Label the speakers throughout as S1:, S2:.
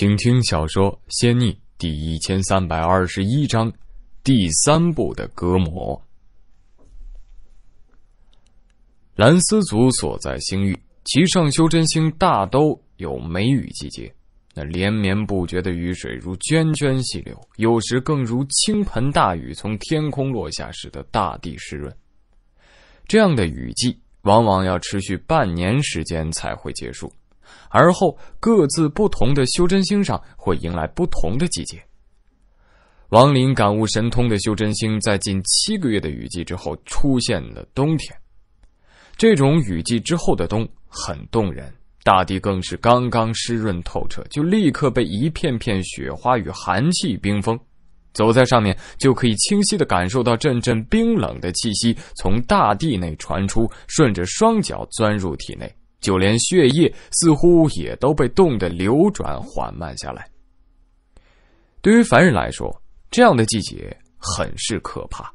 S1: 请听小说《仙逆》第一千三百二十一章第三部的隔膜。蓝丝族所在星域，其上修真星大都有梅雨季节。那连绵不绝的雨水如涓涓细流，有时更如倾盆大雨从天空落下，使得大地湿润。这样的雨季往往要持续半年时间才会结束。而后，各自不同的修真星上会迎来不同的季节。王林感悟神通的修真星，在近七个月的雨季之后，出现了冬天。这种雨季之后的冬很动人，大地更是刚刚湿润透彻，就立刻被一片片雪花与寒气冰封。走在上面，就可以清晰地感受到阵阵冰冷的气息从大地内传出，顺着双脚钻入体内。就连血液似乎也都被冻得流转缓慢下来。对于凡人来说，这样的季节很是可怕。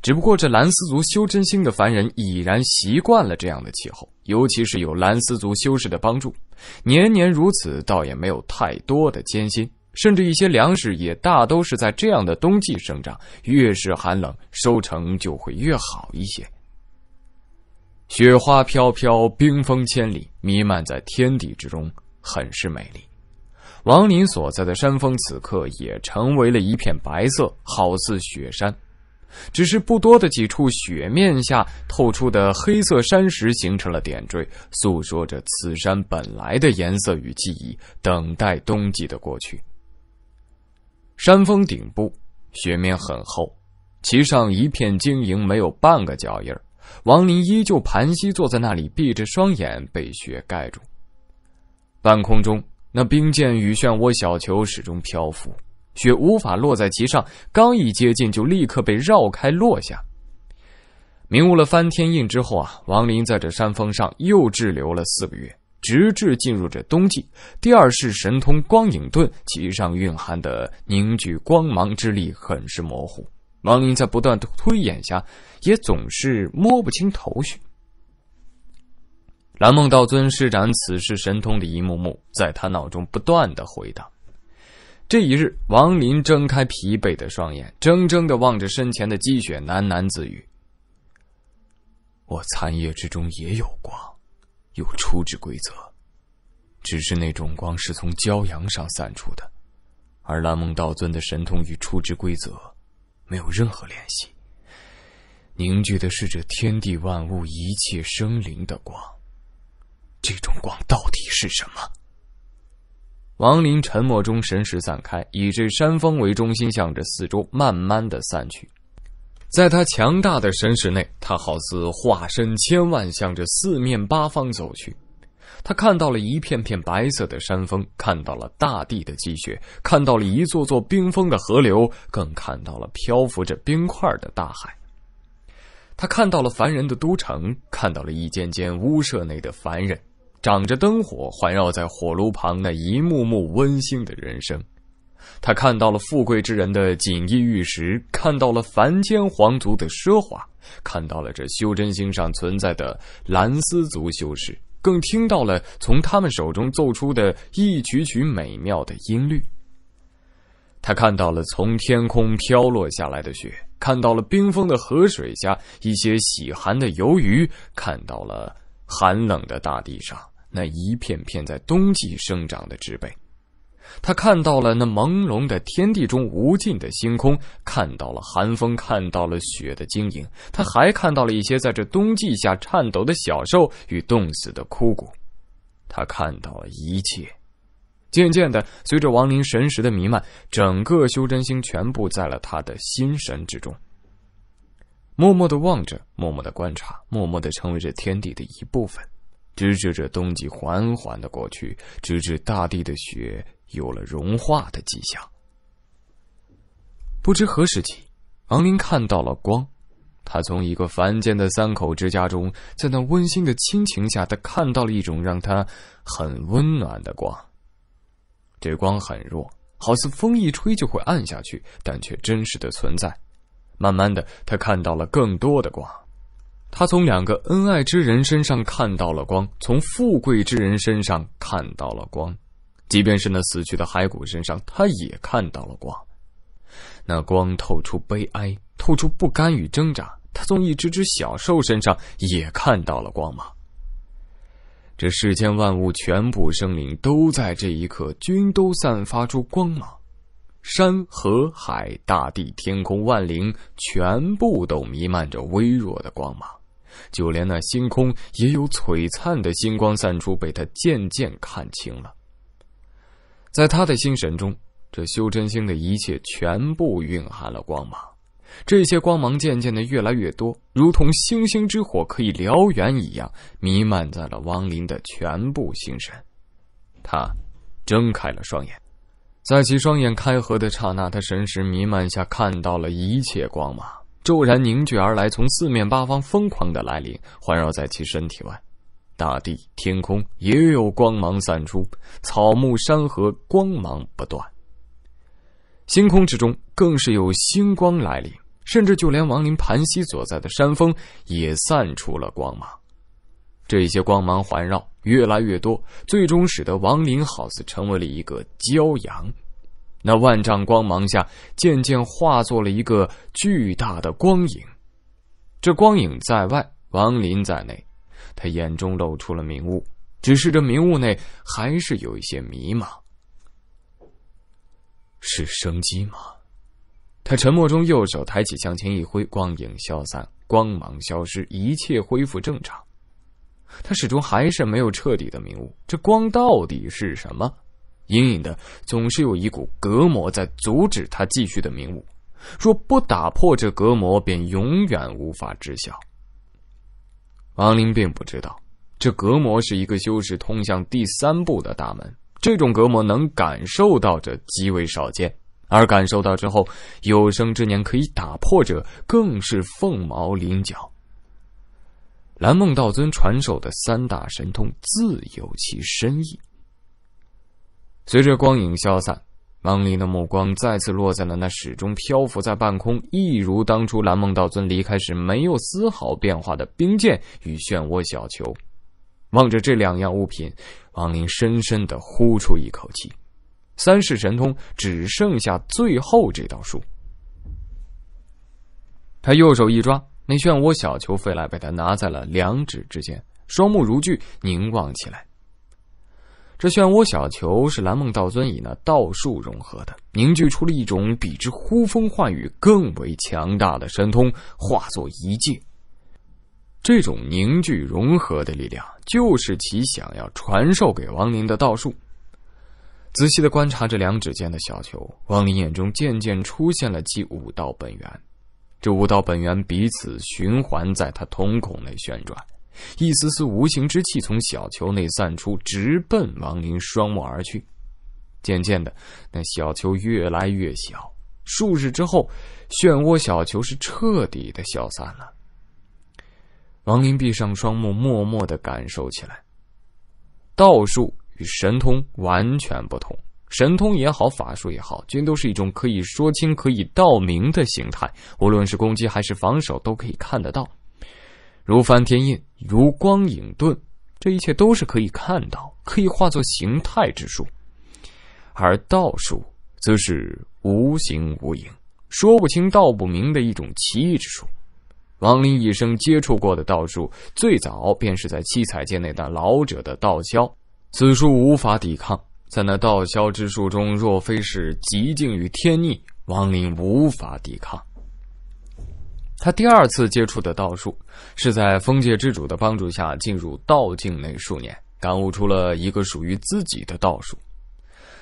S1: 只不过这蓝丝族修真星的凡人已然习惯了这样的气候，尤其是有蓝丝族修士的帮助，年年如此，倒也没有太多的艰辛。甚至一些粮食也大都是在这样的冬季生长，越是寒冷，收成就会越好一些。雪花飘飘，冰封千里，弥漫在天地之中，很是美丽。王林所在的山峰此刻也成为了一片白色，好似雪山。只是不多的几处雪面下透出的黑色山石形成了点缀，诉说着此山本来的颜色与记忆，等待冬季的过去。山峰顶部雪面很厚，其上一片晶莹，没有半个脚印儿。王林依旧盘膝坐在那里，闭着双眼，被雪盖住。半空中，那冰剑与漩涡小球始终漂浮，雪无法落在其上，刚一接近就立刻被绕开落下。明悟了翻天印之后啊，王林在这山峰上又滞留了四个月，直至进入这冬季。第二式神通光影盾，其上蕴含的凝聚光芒之力很是模糊。王林在不断推演下，也总是摸不清头绪。蓝梦道尊施展此事神通的一幕幕，在他脑中不断的回荡。这一日，王林睁开疲惫的双眼，怔怔的望着身前的积雪，喃喃自语：“我残夜之中也有光，有初之规则，只是那种光是从骄阳上散出的，而蓝梦道尊的神通与初之规则。”没有任何联系，凝聚的是这天地万物一切生灵的光。这种光到底是什么？王林沉默中神识散开，以这山峰为中心，向着四周慢慢的散去。在他强大的神识内，他好似化身千万，向着四面八方走去。他看到了一片片白色的山峰，看到了大地的积雪，看到了一座座冰封的河流，更看到了漂浮着冰块的大海。他看到了凡人的都城，看到了一间间屋舍内的凡人，长着灯火环绕在火炉旁那一幕幕温馨的人生。他看到了富贵之人的锦衣玉食，看到了凡间皇族的奢华，看到了这修真星上存在的蓝丝族修士。更听到了从他们手中奏出的一曲曲美妙的音律。他看到了从天空飘落下来的雪，看到了冰封的河水下一些喜寒的游鱼，看到了寒冷的大地上那一片片在冬季生长的植被。他看到了那朦胧的天地中无尽的星空，看到了寒风，看到了雪的晶莹。他还看到了一些在这冬季下颤抖的小兽与冻死的枯骨。他看到了一切。渐渐的，随着亡灵神识的弥漫，整个修真星全部在了他的心神之中，默默的望着，默默的观察，默默的成为这天地的一部分，直至这冬季缓缓的过去，直至大地的雪。有了融化的迹象。不知何时起，昂林看到了光。他从一个凡间的三口之家中，在那温馨的亲情下，他看到了一种让他很温暖的光。这光很弱，好似风一吹就会暗下去，但却真实的存在。慢慢的，他看到了更多的光。他从两个恩爱之人身上看到了光，从富贵之人身上看到了光。即便是那死去的骸骨身上，他也看到了光。那光透出悲哀，透出不甘与挣扎。他从一只只小兽身上也看到了光芒。这世间万物，全部生灵都在这一刻，均都散发出光芒。山、河、海、大地、天空、万灵，全部都弥漫着微弱的光芒。就连那星空，也有璀璨的星光散出，被他渐渐看清了。在他的心神中，这修真星的一切全部蕴含了光芒，这些光芒渐渐的越来越多，如同星星之火可以燎原一样，弥漫在了王林的全部心神。他睁开了双眼，在其双眼开合的刹那，他神识弥漫下看到了一切光芒骤然凝聚而来，从四面八方疯狂的来临，环绕在其身体外。大地、天空也有光芒散出，草木、山河光芒不断。星空之中更是有星光来临，甚至就连王林盘膝所在的山峰也散出了光芒。这些光芒环绕，越来越多，最终使得王林好似成为了一个骄阳。那万丈光芒下，渐渐化作了一个巨大的光影。这光影在外，王林在内。他眼中露出了明悟，只是这明悟内还是有一些迷茫。是生机吗？他沉默中右手抬起向前一挥，光影消散，光芒消失，一切恢复正常。他始终还是没有彻底的明悟，这光到底是什么？隐隐的，总是有一股隔膜在阻止他继续的明悟。若不打破这隔膜，便永远无法知晓。王林并不知道，这隔膜是一个修士通向第三步的大门。这种隔膜能感受到者极为少见，而感受到之后，有生之年可以打破者更是凤毛麟角。蓝梦道尊传授的三大神通自有其深意。随着光影消散。王林的目光再次落在了那始终漂浮在半空、一如当初蓝梦道尊离开时没有丝毫变化的冰剑与漩涡小球。望着这两样物品，王林深深的呼出一口气。三世神通只剩下最后这道术。他右手一抓，那漩涡小球飞来，被他拿在了两指之间，双目如炬，凝望起来。这漩涡小球是蓝梦道尊以那道术融合的，凝聚出了一种比之呼风唤雨更为强大的神通，化作一界。这种凝聚融合的力量，就是其想要传授给王林的道术。仔细的观察这两指间的小球，王林眼中渐渐出现了其五道本源。这五道本源彼此循环，在他瞳孔内旋转。一丝丝无形之气从小球内散出，直奔王林双目而去。渐渐的，那小球越来越小。数日之后，漩涡小球是彻底的消散了。王林闭上双目，默默的感受起来。道术与神通完全不同，神通也好，法术也好，均都是一种可以说清、可以道明的形态。无论是攻击还是防守，都可以看得到。如翻天印，如光影遁，这一切都是可以看到、可以化作形态之术；而道术则是无形无影、说不清道不明的一种奇异之术。王林一生接触过的道术，最早便是在七彩界内的老者的道消。此术无法抵抗，在那道消之术中，若非是极尽于天逆，王林无法抵抗。他第二次接触的道术，是在封界之主的帮助下进入道境内数年，感悟出了一个属于自己的道术。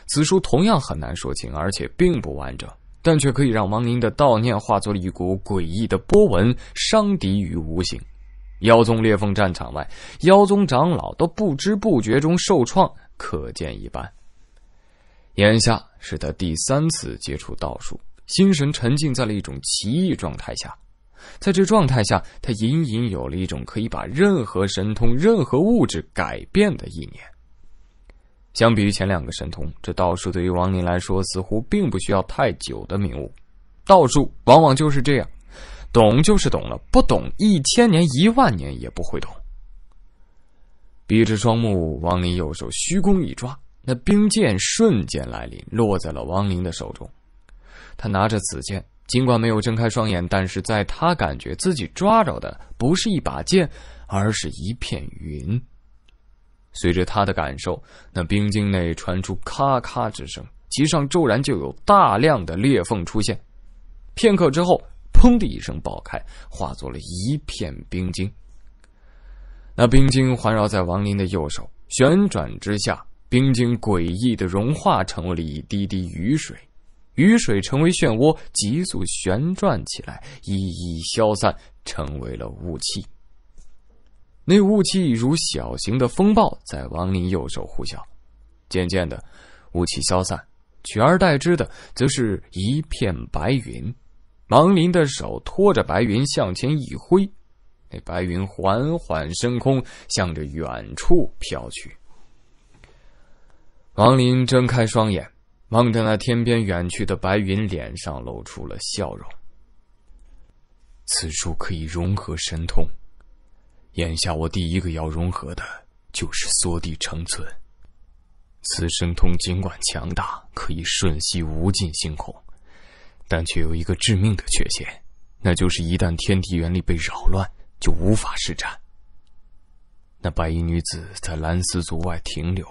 S1: 此书同样很难说清，而且并不完整，但却可以让王宁的道念化作了一股诡异的波纹，伤敌于无形。妖宗裂缝战场外，妖宗长老都不知不觉中受创，可见一斑。眼下是他第三次接触道术，心神沉浸在了一种奇异状态下。在这状态下，他隐隐有了一种可以把任何神通、任何物质改变的意念。相比于前两个神通，这道术对于王林来说似乎并不需要太久的明悟。道术往往就是这样，懂就是懂了，不懂一千年、一万年也不会懂。闭着双目，王林右手虚空一抓，那冰剑瞬间来临，落在了王林的手中。他拿着此剑。尽管没有睁开双眼，但是在他感觉自己抓着的不是一把剑，而是一片云。随着他的感受，那冰晶内传出咔咔之声，其上骤然就有大量的裂缝出现。片刻之后，砰的一声爆开，化作了一片冰晶。那冰晶环绕在王林的右手，旋转之下，冰晶诡异的融化，成为了一滴滴雨水。雨水成为漩涡，急速旋转起来，一一消散，成为了雾气。那雾气如小型的风暴，在王林右手呼啸。渐渐的，雾气消散，取而代之的则是一片白云。王林的手托着白云向前一挥，那白云缓缓升空，向着远处飘去。王林睁开双眼。望着那天边远去的白云，脸上露出了笑容。此术可以融合神通，眼下我第一个要融合的就是缩地成寸。此神通尽管强大，可以瞬息无尽星空，但却有一个致命的缺陷，那就是一旦天地元力被扰乱，就无法施展。那白衣女子在蓝丝族外停留，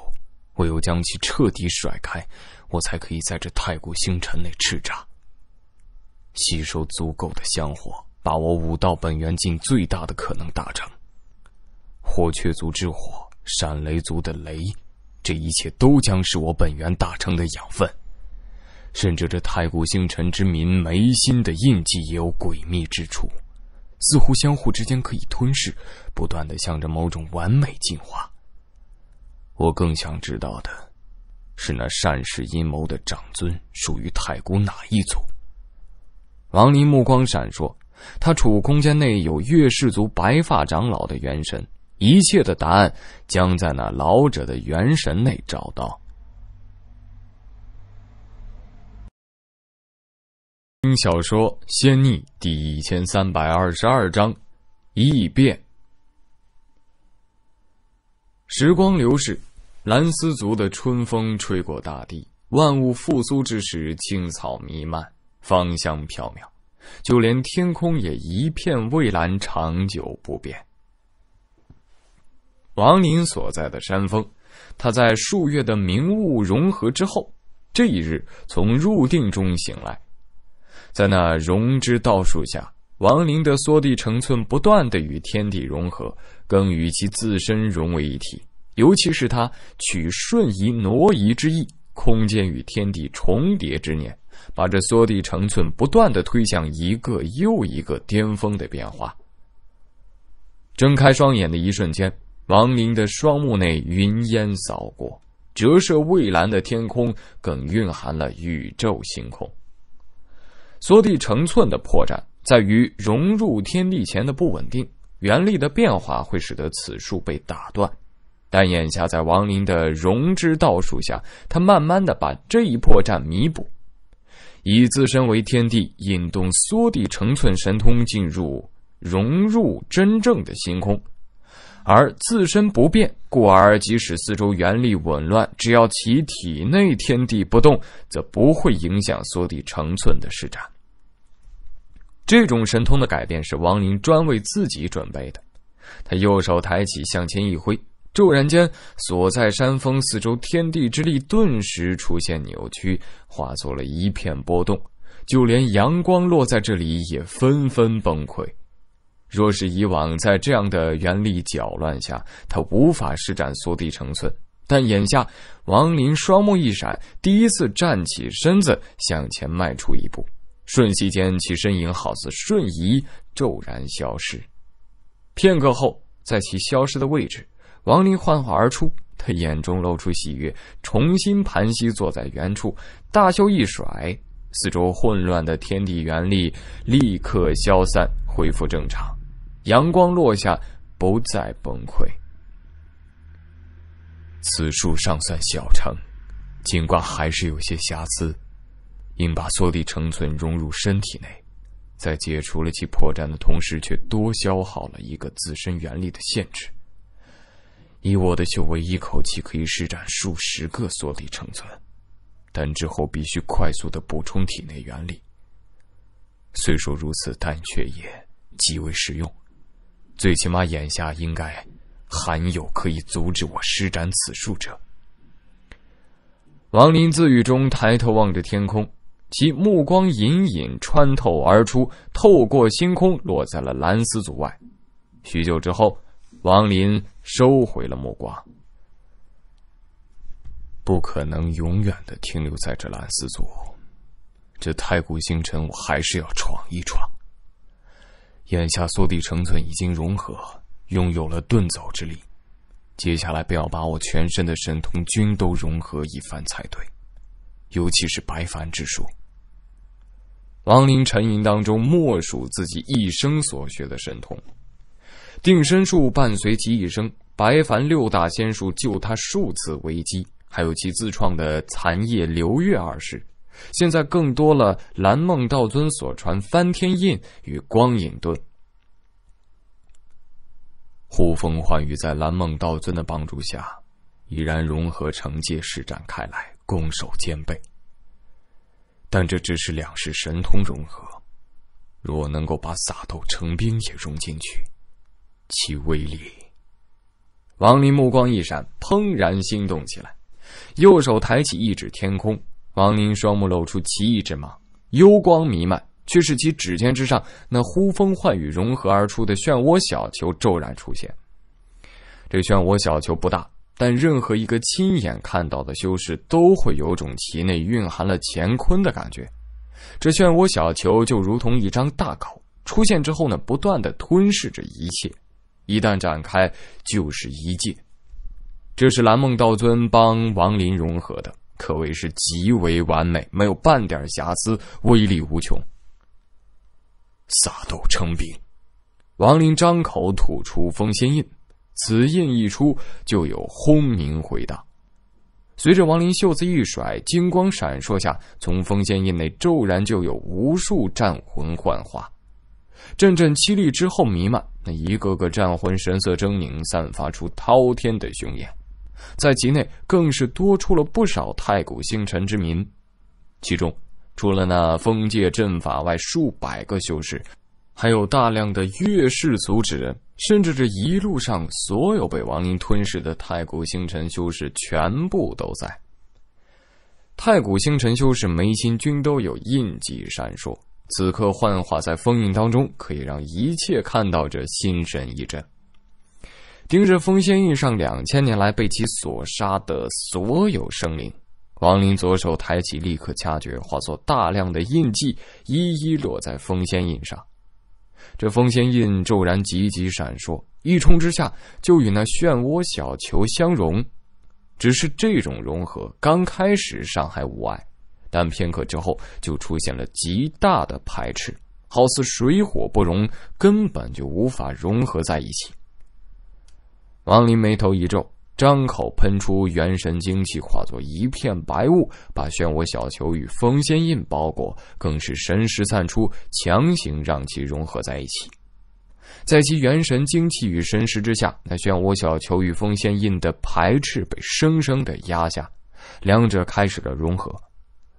S1: 我又将其彻底甩开。我才可以在这太古星辰内叱咤，吸收足够的香火，把我武道本源尽最大的可能打成。火雀族之火，闪雷族的雷，这一切都将是我本源大成的养分。甚至这太古星辰之民眉心的印记也有诡秘之处，似乎相互之间可以吞噬，不断的向着某种完美进化。我更想知道的。是那善世阴谋的长尊属于太古哪一族？王林目光闪烁，他储物空间内有月氏族白发长老的元神，一切的答案将在那老者的元神内找到。听小说《仙逆》第一千三百二十二章，《异变》。时光流逝。蓝丝族的春风吹过大地，万物复苏之时，青草弥漫，芳香飘渺，就连天空也一片蔚蓝，长久不变。王林所在的山峰，他在数月的明雾融合之后，这一日从入定中醒来，在那融之道术下，王林的缩地成寸不断的与天地融合，更与其自身融为一体。尤其是他取瞬移挪移之意，空间与天地重叠之念，把这缩地成寸不断的推向一个又一个巅峰的变化。睁开双眼的一瞬间，王林的双目内云烟扫过，折射蔚蓝的天空，更蕴含了宇宙星空。缩地成寸的破绽在于融入天地前的不稳定，原力的变化会使得此术被打断。但眼下，在王林的融之道术下，他慢慢的把这一破绽弥补，以自身为天地，引动缩地成寸神通，进入融入真正的星空，而自身不变，故而即使四周元力紊乱，只要其体内天地不动，则不会影响缩地成寸的施展。这种神通的改变是王林专为自己准备的，他右手抬起，向前一挥。骤然间，所在山峰四周天地之力顿时出现扭曲，化作了一片波动。就连阳光落在这里也纷纷崩溃。若是以往，在这样的元力搅乱下，他无法施展缩地成寸。但眼下，王林双目一闪，第一次站起身子，向前迈出一步。瞬息间，其身影好似瞬移，骤然消失。片刻后，在其消失的位置。王林幻化而出，他眼中露出喜悦，重新盘膝坐在原处，大袖一甩，四周混乱的天地元力立刻消散，恢复正常。阳光落下，不再崩溃。此术尚算小成，尽管还是有些瑕疵，应把缩地成寸融入身体内，在解除了其破绽的同时，却多消耗了一个自身元力的限制。以我的修为，一口气可以施展数十个缩体成存，但之后必须快速的补充体内元力。虽说如此，但却也极为实用，最起码眼下应该罕有可以阻止我施展此术者。王林自语中抬头望着天空，其目光隐隐穿透而出，透过星空落在了蓝丝组外。许久之后。王林收回了目光。不可能永远的停留在这蓝丝族，这太古星辰我还是要闯一闯。眼下缩地成寸已经融合，拥有了遁走之力，接下来便要把我全身的神通均都融合一番才对，尤其是白凡之术。王林沉吟当中，默数自己一生所学的神通。定身术伴随其一生，白凡六大仙术救他数次危机，还有其自创的残叶流月二式。现在更多了蓝梦道尊所传翻天印与光影盾，呼风唤雨在蓝梦道尊的帮助下，已然融合成界，施展开来，攻守兼备。但这只是两世神通融合，若能够把洒豆成冰也融进去。其威力。王林目光一闪，怦然心动起来，右手抬起一指天空。王林双目露出奇异之芒，幽光弥漫，却是其指尖之上那呼风唤雨融合而出的漩涡小球骤然出现。这漩涡小球不大，但任何一个亲眼看到的修士都会有种其内蕴含了乾坤的感觉。这漩涡小球就如同一张大口，出现之后呢，不断的吞噬着一切。一旦展开就是一界，这是蓝梦道尊帮王林融合的，可谓是极为完美，没有半点瑕疵，威力无穷。撒豆成兵，王林张口吐出封仙印，此印一出就有轰鸣回荡。随着王林袖子一甩，金光闪烁下，从封仙印内骤然就有无数战魂幻化。阵阵凄厉之后弥漫，那一个个战魂神色狰狞，散发出滔天的凶焰，在其内更是多出了不少太古星辰之民。其中，除了那封界阵法外，数百个修士，还有大量的月氏族之人，甚至这一路上所有被亡灵吞噬的太古星辰修士，全部都在。太古星辰修士眉心均都有印记闪烁。此刻幻化在封印当中，可以让一切看到者心神一震。盯着封仙印上两千年来被其所杀的所有生灵，王林左手抬起，立刻掐诀，化作大量的印记，一一落在封仙印上。这封仙印骤然急急闪烁，一冲之下就与那漩涡小球相融。只是这种融合刚开始尚还无碍。但片刻之后，就出现了极大的排斥，好似水火不容，根本就无法融合在一起。王林眉头一皱，张口喷出元神精气，化作一片白雾，把漩涡小球与封仙印包裹，更是神识散出，强行让其融合在一起。在其元神精气与神识之下，那漩涡小球与封仙印的排斥被生生的压下，两者开始了融合。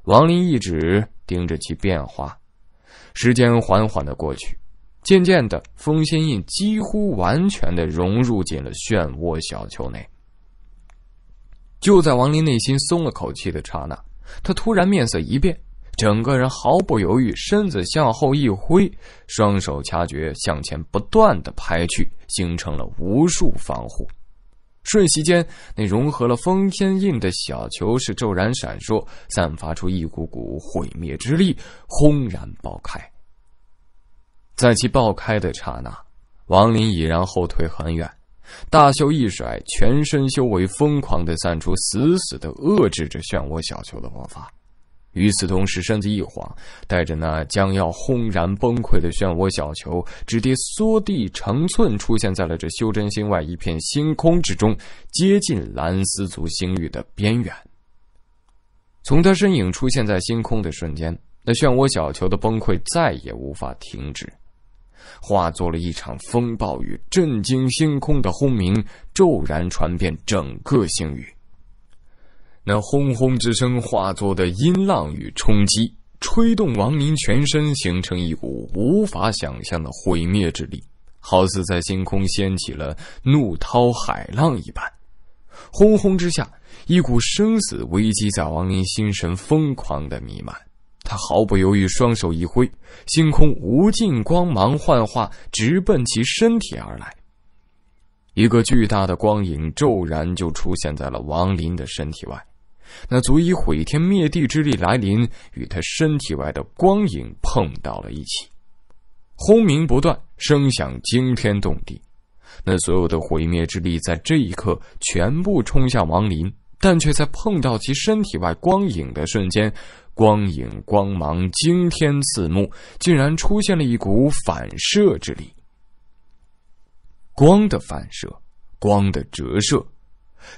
S1: 王林一指盯着其变化，时间缓缓的过去，渐渐的风仙印几乎完全的融入进了漩涡小球内。就在王林内心松了口气的刹那，他突然面色一变，整个人毫不犹豫，身子向后一挥，双手掐诀向前不断的拍去，形成了无数防护。瞬息间，那融合了封天印的小球是骤然闪烁，散发出一股股毁灭之力，轰然爆开。在其爆开的刹那，王林已然后退很远，大袖一甩，全身修为疯狂的散出，死死的遏制着漩涡小球的爆发。与此同时，身子一晃，带着那将要轰然崩溃的漩涡小球，直接缩地成寸，出现在了这修真星外一片星空之中，接近蓝丝族星域的边缘。从他身影出现在星空的瞬间，那漩涡小球的崩溃再也无法停止，化作了一场风暴雨，震惊星空的轰鸣骤然传遍整个星域。那轰轰之声化作的音浪与冲击，吹动王林全身，形成一股无法想象的毁灭之力，好似在星空掀起了怒涛海浪一般。轰轰之下，一股生死危机在王林心神疯狂的弥漫。他毫不犹豫，双手一挥，星空无尽光芒幻化，直奔其身体而来。一个巨大的光影骤然就出现在了王林的身体外。那足以毁天灭地之力来临，与他身体外的光影碰到了一起，轰鸣不断，声响惊天动地。那所有的毁灭之力在这一刻全部冲向王林，但却在碰到其身体外光影的瞬间，光影光芒惊天刺目，竟然出现了一股反射之力。光的反射，光的折射。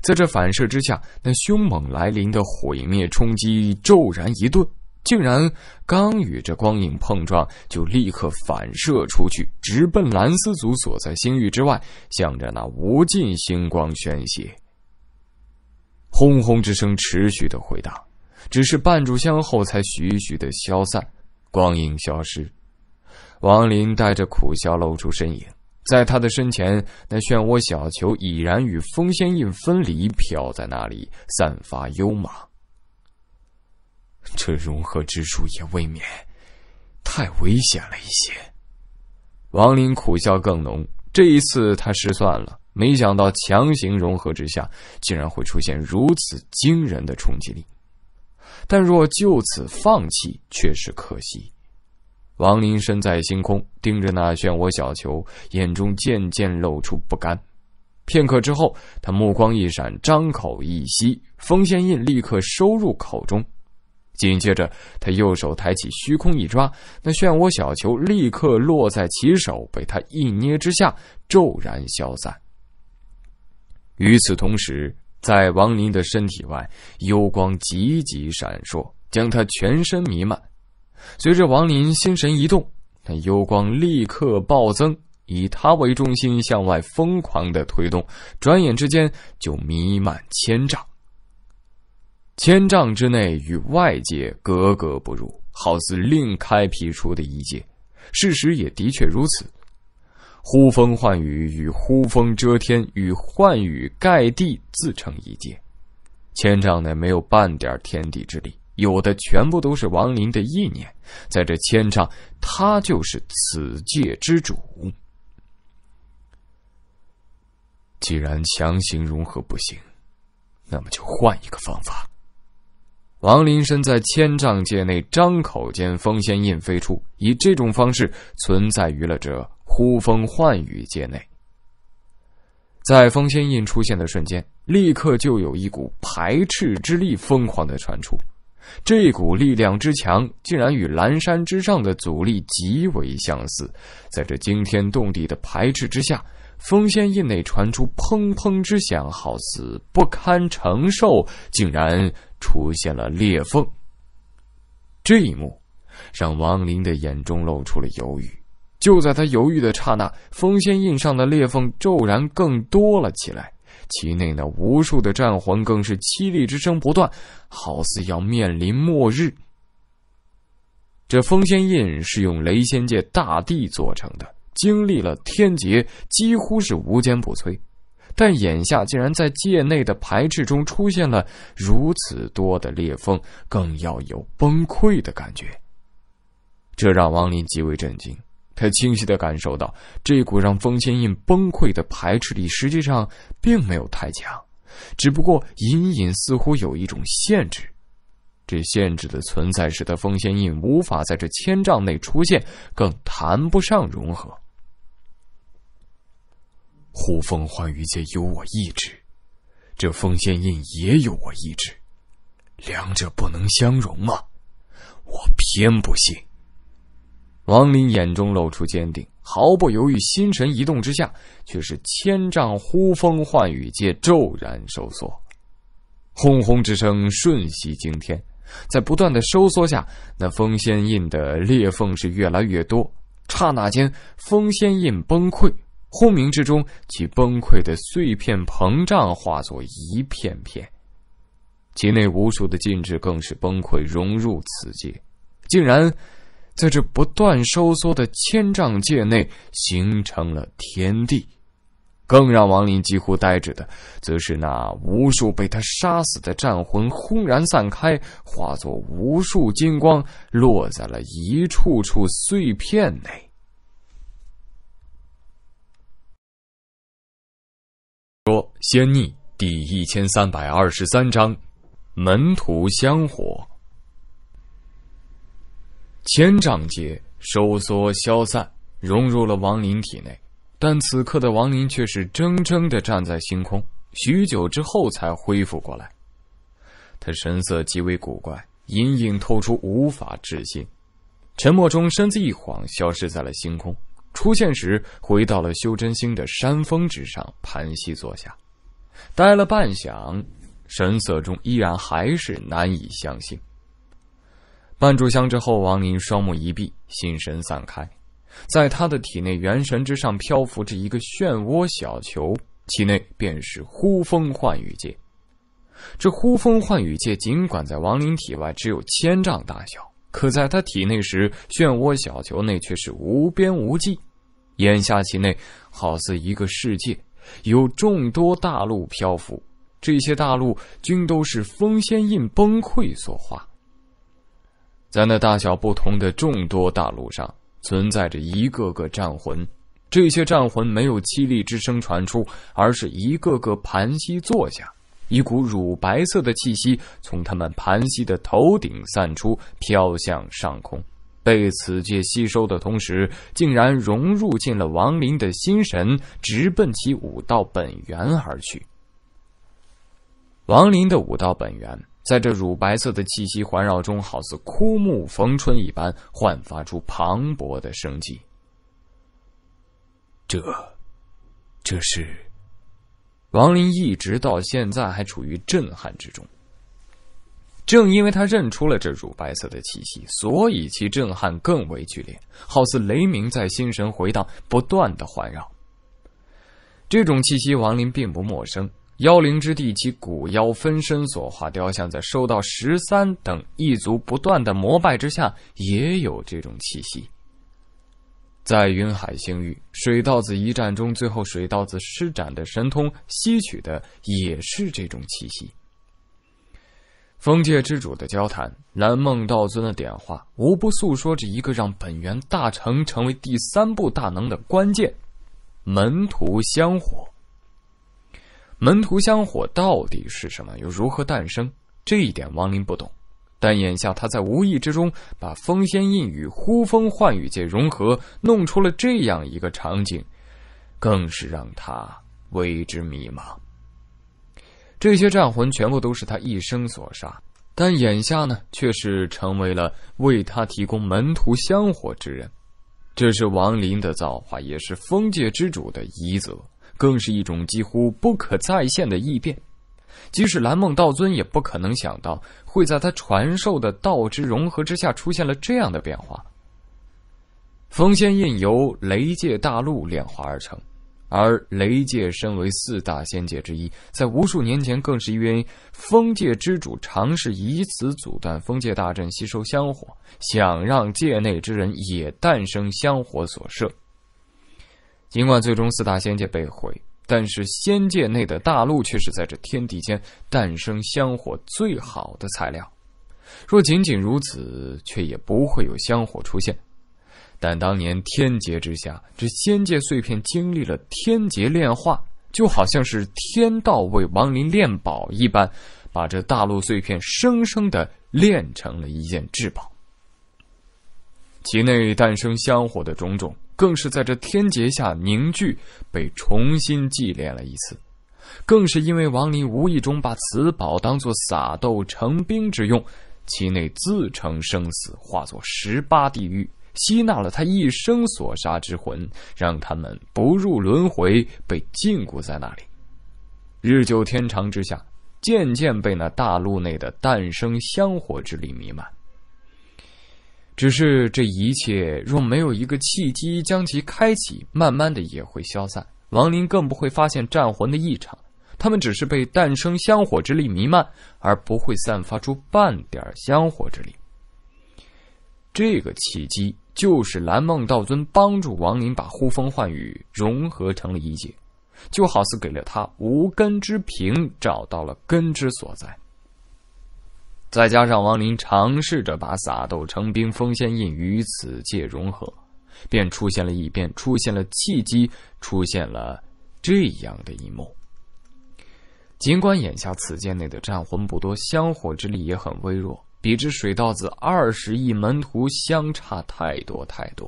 S1: 在这反射之下，那凶猛来临的毁灭冲击骤然一顿，竟然刚与这光影碰撞，就立刻反射出去，直奔蓝丝族所在星域之外，向着那无尽星光宣泄。轰轰之声持续的回荡，只是半炷香后才徐徐的消散，光影消失。王林带着苦笑露出身影。在他的身前，那漩涡小球已然与风仙印分离，飘在那里，散发幽芒。这融合之术也未免太危险了一些。王林苦笑更浓，这一次他失算了，没想到强行融合之下，竟然会出现如此惊人的冲击力。但若就此放弃，却是可惜。王林身在星空，盯着那漩涡小球，眼中渐渐露出不甘。片刻之后，他目光一闪，张口一吸，风仙印立刻收入口中。紧接着，他右手抬起，虚空一抓，那漩涡小球立刻落在其手，被他一捏之下，骤然消散。与此同时，在王林的身体外，幽光急急闪烁，将他全身弥漫。随着王林心神一动，那幽光立刻暴增，以他为中心向外疯狂的推动，转眼之间就弥漫千丈。千丈之内与外界格格不入，好似另开辟出的一界。事实也的确如此，呼风唤雨与呼风遮天与唤雨盖地自成一界。千丈内没有半点天地之力。有的全部都是王林的意念，在这千丈，他就是此界之主。既然强行融合不行，那么就换一个方法。王林身在千丈界内，张口间风仙印飞出，以这种方式存在于了这呼风唤雨界内。在风仙印出现的瞬间，立刻就有一股排斥之力疯狂的传出。这股力量之强，竟然与蓝山之上的阻力极为相似。在这惊天动地的排斥之下，封仙印内传出砰砰之响，好似不堪承受，竟然出现了裂缝。这一幕，让王林的眼中露出了犹豫。就在他犹豫的刹那，封仙印上的裂缝骤然更多了起来。其内那无数的战魂更是凄厉之声不断，好似要面临末日。这封仙印是用雷仙界大地做成的，经历了天劫，几乎是无坚不摧，但眼下竟然在界内的排斥中出现了如此多的裂缝，更要有崩溃的感觉，这让王林极为震惊。他清晰的感受到这股让封仙印崩溃的排斥力，实际上并没有太强，只不过隐隐似乎有一种限制。这限制的存在使得封仙印无法在这千丈内出现，更谈不上融合。呼风唤雨皆由我意志，这封仙印也有我意志，两者不能相容吗？我偏不信。王林眼中露出坚定，毫不犹豫，心神一动之下，却是千丈呼风唤雨界骤然收缩，轰轰之声瞬息惊天。在不断的收缩下，那风仙印的裂缝是越来越多。刹那间，风仙印崩溃，轰鸣之中，其崩溃的碎片膨胀，化作一片片。其内无数的禁制更是崩溃，融入此界，竟然。在这不断收缩的千丈界内，形成了天地。更让王林几乎呆着的，则是那无数被他杀死的战魂轰然散开，化作无数金光，落在了一处处碎片内。说仙逆第一千三百二十三章：门徒香火。千丈劫收缩消散，融入了王林体内，但此刻的王林却是怔怔地站在星空，许久之后才恢复过来。他神色极为古怪，隐隐透出无法置信。沉默中，身子一晃，消失在了星空，出现时回到了修真星的山峰之上，盘膝坐下，呆了半晌，神色中依然还是难以相信。半炷香之后，王林双目一闭，心神散开，在他的体内元神之上漂浮着一个漩涡小球，其内便是呼风唤雨界。这呼风唤雨界尽管在王林体外只有千丈大小，可在他体内时，漩涡小球内却是无边无际。眼下其内好似一个世界，有众多大陆漂浮，这些大陆均都是风仙印崩溃所化。在那大小不同的众多大陆上，存在着一个个战魂。这些战魂没有凄厉之声传出，而是一个个盘膝坐下。一股乳白色的气息从他们盘膝的头顶散出，飘向上空，被此界吸收的同时，竟然融入进了王林的心神，直奔其武道本源而去。王林的武道本源。在这乳白色的气息环绕中，好似枯木逢春一般，焕发出磅礴的生机。这，这是王林一直到现在还处于震撼之中。正因为他认出了这乳白色的气息，所以其震撼更为剧烈，好似雷鸣在心神回荡，不断的环绕。这种气息，王林并不陌生。妖灵之地及古妖分身所化雕像，在收到十三等异族不断的膜拜之下，也有这种气息。在云海星域，水道子一战中，最后水道子施展的神通，吸取的也是这种气息。封界之主的交谈，蓝梦道尊的点化，无不诉说着一个让本源大成成为第三部大能的关键——门徒香火。门徒香火到底是什么？又如何诞生？这一点王林不懂。但眼下他在无意之中把风仙印与呼风唤雨界融合，弄出了这样一个场景，更是让他为之迷茫。这些战魂全部都是他一生所杀，但眼下呢，却是成为了为他提供门徒香火之人。这是王林的造化，也是封界之主的遗泽。更是一种几乎不可再现的异变，即使蓝梦道尊也不可能想到会在他传授的道之融合之下出现了这样的变化。封仙印由雷界大陆炼化而成，而雷界身为四大仙界之一，在无数年前更是因为封界之主尝试以此阻断封界大阵吸收香火，想让界内之人也诞生香火所设。尽管最终四大仙界被毁，但是仙界内的大陆却是在这天地间诞生香火最好的材料。若仅仅如此，却也不会有香火出现。但当年天劫之下，这仙界碎片经历了天劫炼化，就好像是天道为亡灵炼宝一般，把这大陆碎片生生的炼成了一件至宝。其内诞生香火的种种。更是在这天劫下凝聚，被重新祭炼了一次。更是因为王林无意中把此宝当作撒豆成兵之用，其内自成生死，化作十八地狱，吸纳了他一生所杀之魂，让他们不入轮回，被禁锢在那里。日久天长之下，渐渐被那大陆内的诞生香火之力弥漫。只是这一切，若没有一个契机将其开启，慢慢的也会消散。王林更不会发现战魂的异常，他们只是被诞生香火之力弥漫，而不会散发出半点香火之力。这个契机就是蓝梦道尊帮助王林把呼风唤雨融合成了一界，就好似给了他无根之萍找到了根之所在。再加上王林尝试着把撒豆成兵封仙印与此界融合，便出现了异变，出现了契机，出现了这样的一幕。尽管眼下此界内的战魂不多，香火之力也很微弱，比之水道子二十亿门徒相差太多太多，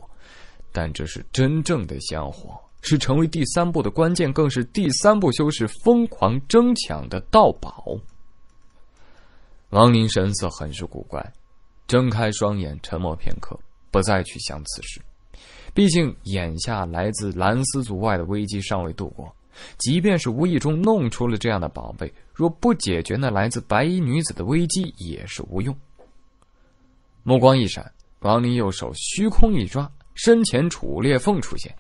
S1: 但这是真正的香火，是成为第三步的关键，更是第三步修士疯狂争抢的道宝。王林神色很是古怪，睁开双眼，沉默片刻，不再去想此事。毕竟眼下来自蓝丝族外的危机尚未度过，即便是无意中弄出了这样的宝贝，若不解决那来自白衣女子的危机，也是无用。目光一闪，王林右手虚空一抓，身前杵裂缝出现，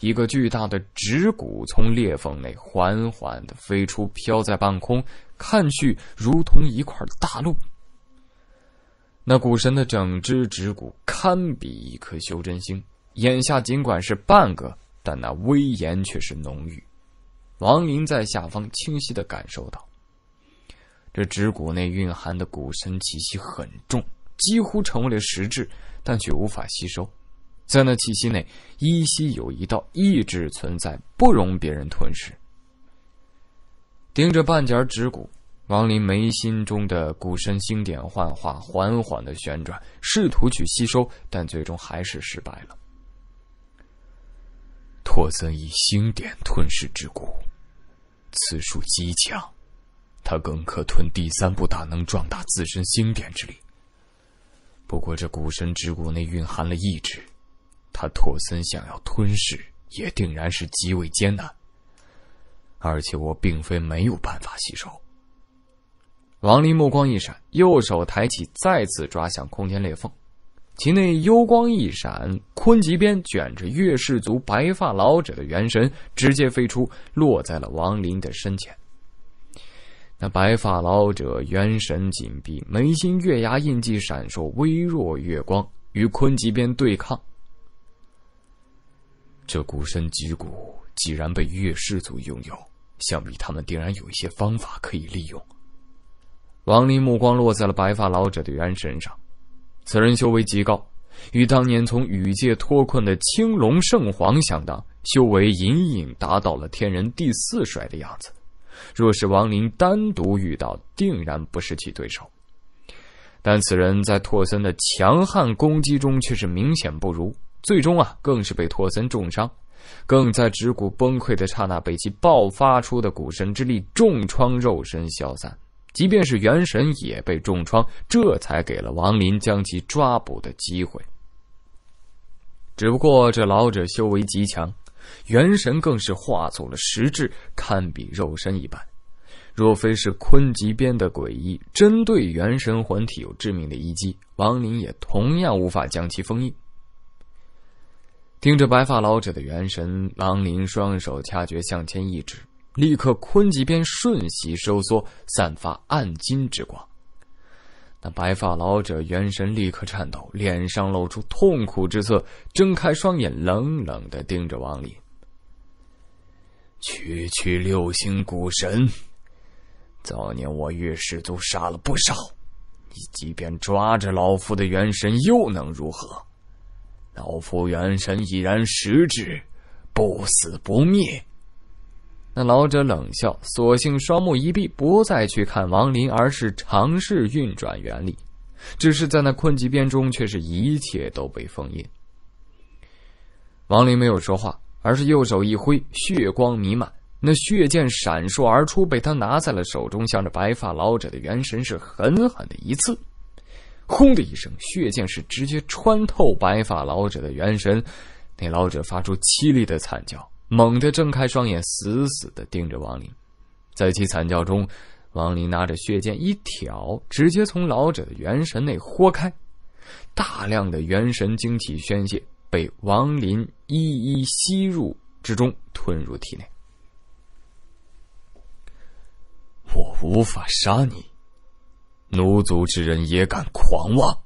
S1: 一个巨大的指骨从裂缝内缓缓的飞出，飘在半空。看去如同一块大陆。那古神的整只指骨堪比一颗修真星，眼下尽管是半个，但那威严却是浓郁。王林在下方清晰的感受到，这指骨内蕴含的古神气息很重，几乎成为了实质，但却无法吸收。在那气息内，依稀有一道意志存在，不容别人吞噬。盯着半截指骨，王林眉心中的古神星点幻化，缓缓的旋转，试图去吸收，但最终还是失败了。托森以星点吞噬之骨，此术极强，他更可吞第三步大能，壮大自身星点之力。不过，这古神指骨内蕴含了意志，他托森想要吞噬，也定然是极为艰难。而且我并非没有办法吸收。王林目光一闪，右手抬起，再次抓向空间裂缝，其内幽光一闪，昆极鞭卷着月氏族白发老者的元神直接飞出，落在了王林的身前。那白发老者元神紧闭，眉心月牙印记闪烁微弱月光，与昆极鞭对抗。这古身脊骨。既然被月氏族拥有，想必他们定然有一些方法可以利用。王林目光落在了白发老者的元神上，此人修为极高，与当年从羽界脱困的青龙圣皇相当，修为隐隐达到了天人第四帅的样子。若是王林单独遇到，定然不是其对手。但此人在拓森的强悍攻击中却是明显不如，最终啊，更是被拓森重伤。更在指骨崩溃的刹那，被其爆发出的古神之力重创肉身消散，即便是元神也被重创，这才给了王林将其抓捕的机会。只不过这老者修为极强，元神更是化作了实质，堪比肉身一般。若非是坤极鞭的诡异针对元神魂体有致命的一击，王林也同样无法将其封印。盯着白发老者的元神，狼林双手掐诀向前一指，立刻坤极便瞬息收缩，散发暗金之光。那白发老者元神立刻颤抖，脸上露出痛苦之色，睁开双眼，冷冷的盯着王林：“区区六星古神，早年我月氏族杀了不少，你即便抓着老夫的元神，又能如何？”老夫元神已然实质，不死不灭。那老者冷笑，索性双目一闭，不再去看王林，而是尝试运转元力。只是在那困极边中，却是一切都被封印。王林没有说话，而是右手一挥，血光弥漫，那血剑闪烁而出，被他拿在了手中，向着白发老者的元神是狠狠的一刺。轰的一声，血剑是直接穿透白发老者的元神，那老者发出凄厉的惨叫，猛地睁开双眼，死死的盯着王林。在其惨叫中，王林拿着血剑一挑，直接从老者的元神内豁开，大量的元神精气宣泄，被王林一一吸入之中，吞入体内。我无法杀你。奴族之人也敢狂妄！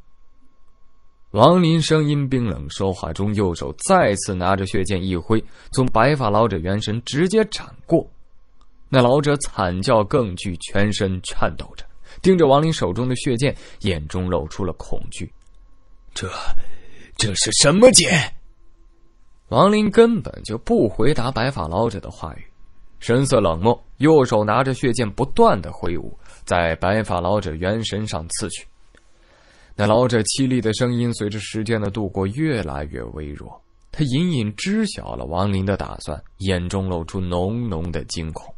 S1: 王林声音冰冷，说话中右手再次拿着血剑一挥，从白发老者元神直接斩过。那老者惨叫更剧，全身颤抖着，盯着王林手中的血剑，眼中露出了恐惧。这，这是什么剑？王林根本就不回答白发老者的话语，神色冷漠，右手拿着血剑不断的挥舞。在白发老者元神上刺去，那老者凄厉的声音随着时间的度过越来越微弱。他隐隐知晓了王林的打算，眼中露出浓浓的惊恐。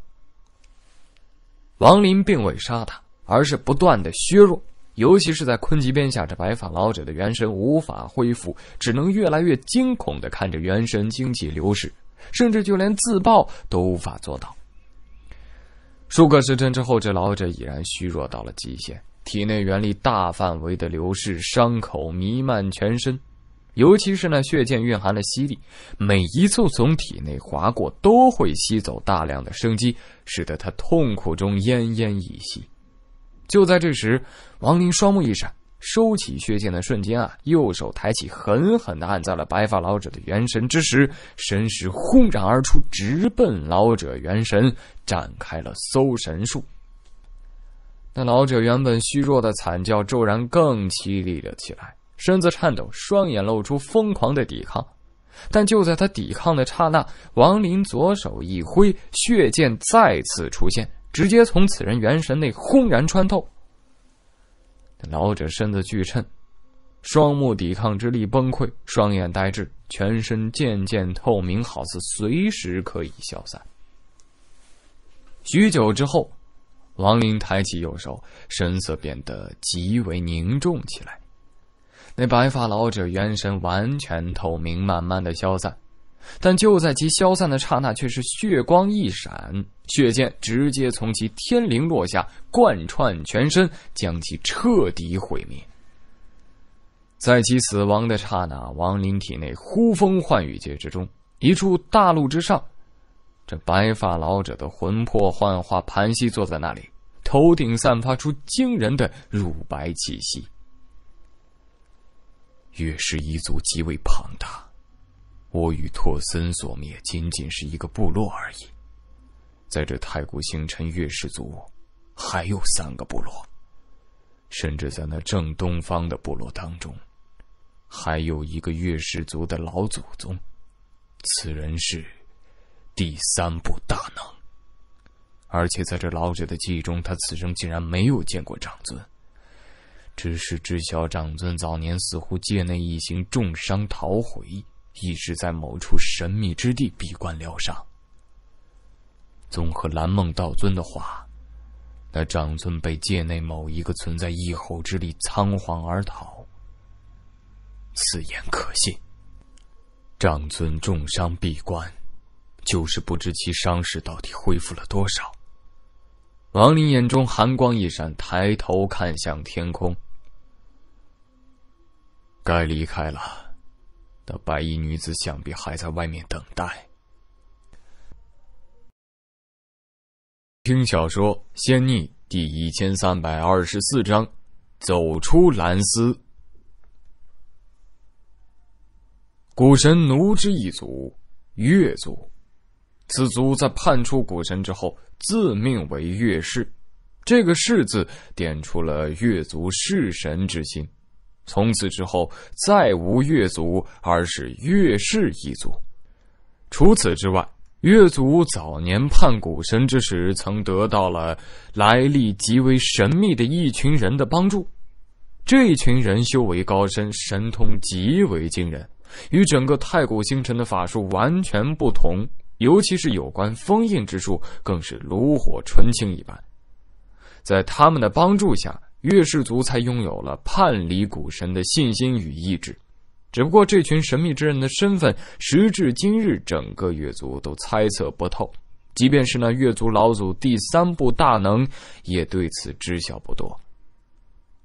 S1: 王林并未杀他，而是不断的削弱。尤其是在坤极鞭下，这白发老者的元神无法恢复，只能越来越惊恐的看着元神精气流逝，甚至就连自爆都无法做到。数个时辰之后，这老者已然虚弱到了极限，体内元力大范围的流逝，伤口弥漫全身，尤其是那血剑蕴含的吸力，每一次从体内划过，都会吸走大量的生机，使得他痛苦中奄奄一息。就在这时，王林双目一闪。收起血剑的瞬间啊，右手抬起，狠狠的按在了白发老者的元神之时，神识轰然而出，直奔老者元神，展开了搜神术。那老者原本虚弱的惨叫骤然更凄厉了起来，身子颤抖，双眼露出疯狂的抵抗。但就在他抵抗的刹那，王林左手一挥，血剑再次出现，直接从此人元神内轰然穿透。老者身子巨颤，双目抵抗之力崩溃，双眼呆滞，全身渐渐透明，好似随时可以消散。许久之后，王林抬起右手，神色变得极为凝重起来。那白发老者元神完全透明，慢慢的消散，但就在其消散的刹那，却是血光一闪。血剑直接从其天灵落下，贯穿全身，将其彻底毁灭。在其死亡的刹那，王林体内呼风唤雨界之中，一处大陆之上，这白发老者的魂魄幻化，盘膝坐在那里，头顶散发出惊人的乳白气息。月氏一族极为庞大，我与拓森所灭，仅仅是一个部落而已。在这太古星辰月氏族，还有三个部落，甚至在那正东方的部落当中，还有一个月氏族的老祖宗。此人是第三部大能，而且在这老者的记忆中，他此生竟然没有见过长尊，只是知晓长尊早年似乎界内一行重伤逃回，一直在某处神秘之地闭关疗伤。宗和蓝梦道尊的话，那长尊被界内某一个存在一吼之力仓皇而逃。此言可信。长尊重伤闭关，就是不知其伤势到底恢复了多少。王林眼中寒光一闪，抬头看向天空。该离开了，那白衣女子想必还在外面等待。听小说《仙逆》第一千三百二十四章：走出蓝斯。古神奴之一族——月族，此族在叛出古神之后，自命为月氏。这个“氏”字点出了月族弑神之心。从此之后，再无月族，而是月氏一族。除此之外。越族早年叛古神之时，曾得到了来历极为神秘的一群人的帮助。这群人修为高深，神通极为惊人，与整个太古星辰的法术完全不同。尤其是有关封印之术，更是炉火纯青一般。在他们的帮助下，月氏族才拥有了叛离古神的信心与意志。只不过，这群神秘之人的身份，时至今日，整个月族都猜测不透。即便是那月族老祖、第三部大能，也对此知晓不多。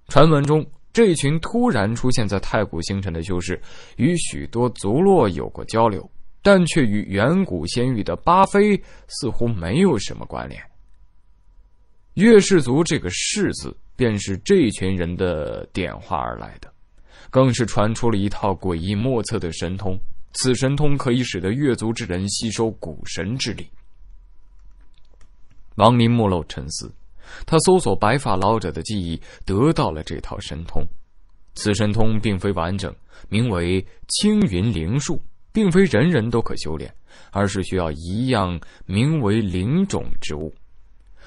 S1: 传闻中，这群突然出现在太古星辰的修士，与许多族落有过交流，但却与远古仙域的巴菲似乎没有什么关联。月氏族这个“氏”字，便是这群人的点化而来的。更是传出了一套诡异莫测的神通，此神通可以使得月族之人吸收古神之力。王林目露沉思，他搜索白发老者的记忆，得到了这套神通。此神通并非完整，名为青云灵术，并非人人都可修炼，而是需要一样名为灵种之物。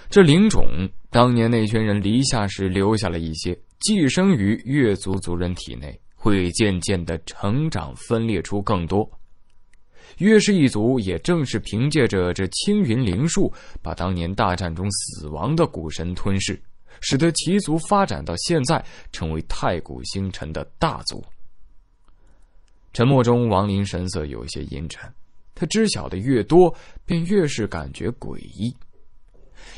S1: 这灵种当年那群人离下时留下了一些。寄生于月族族人体内，会渐渐的成长，分裂出更多。月氏一族也正是凭借着这青云灵术，把当年大战中死亡的古神吞噬，使得其族发展到现在，成为太古星辰的大族。沉默中，王林神色有些阴沉，他知晓的越多，便越是感觉诡异，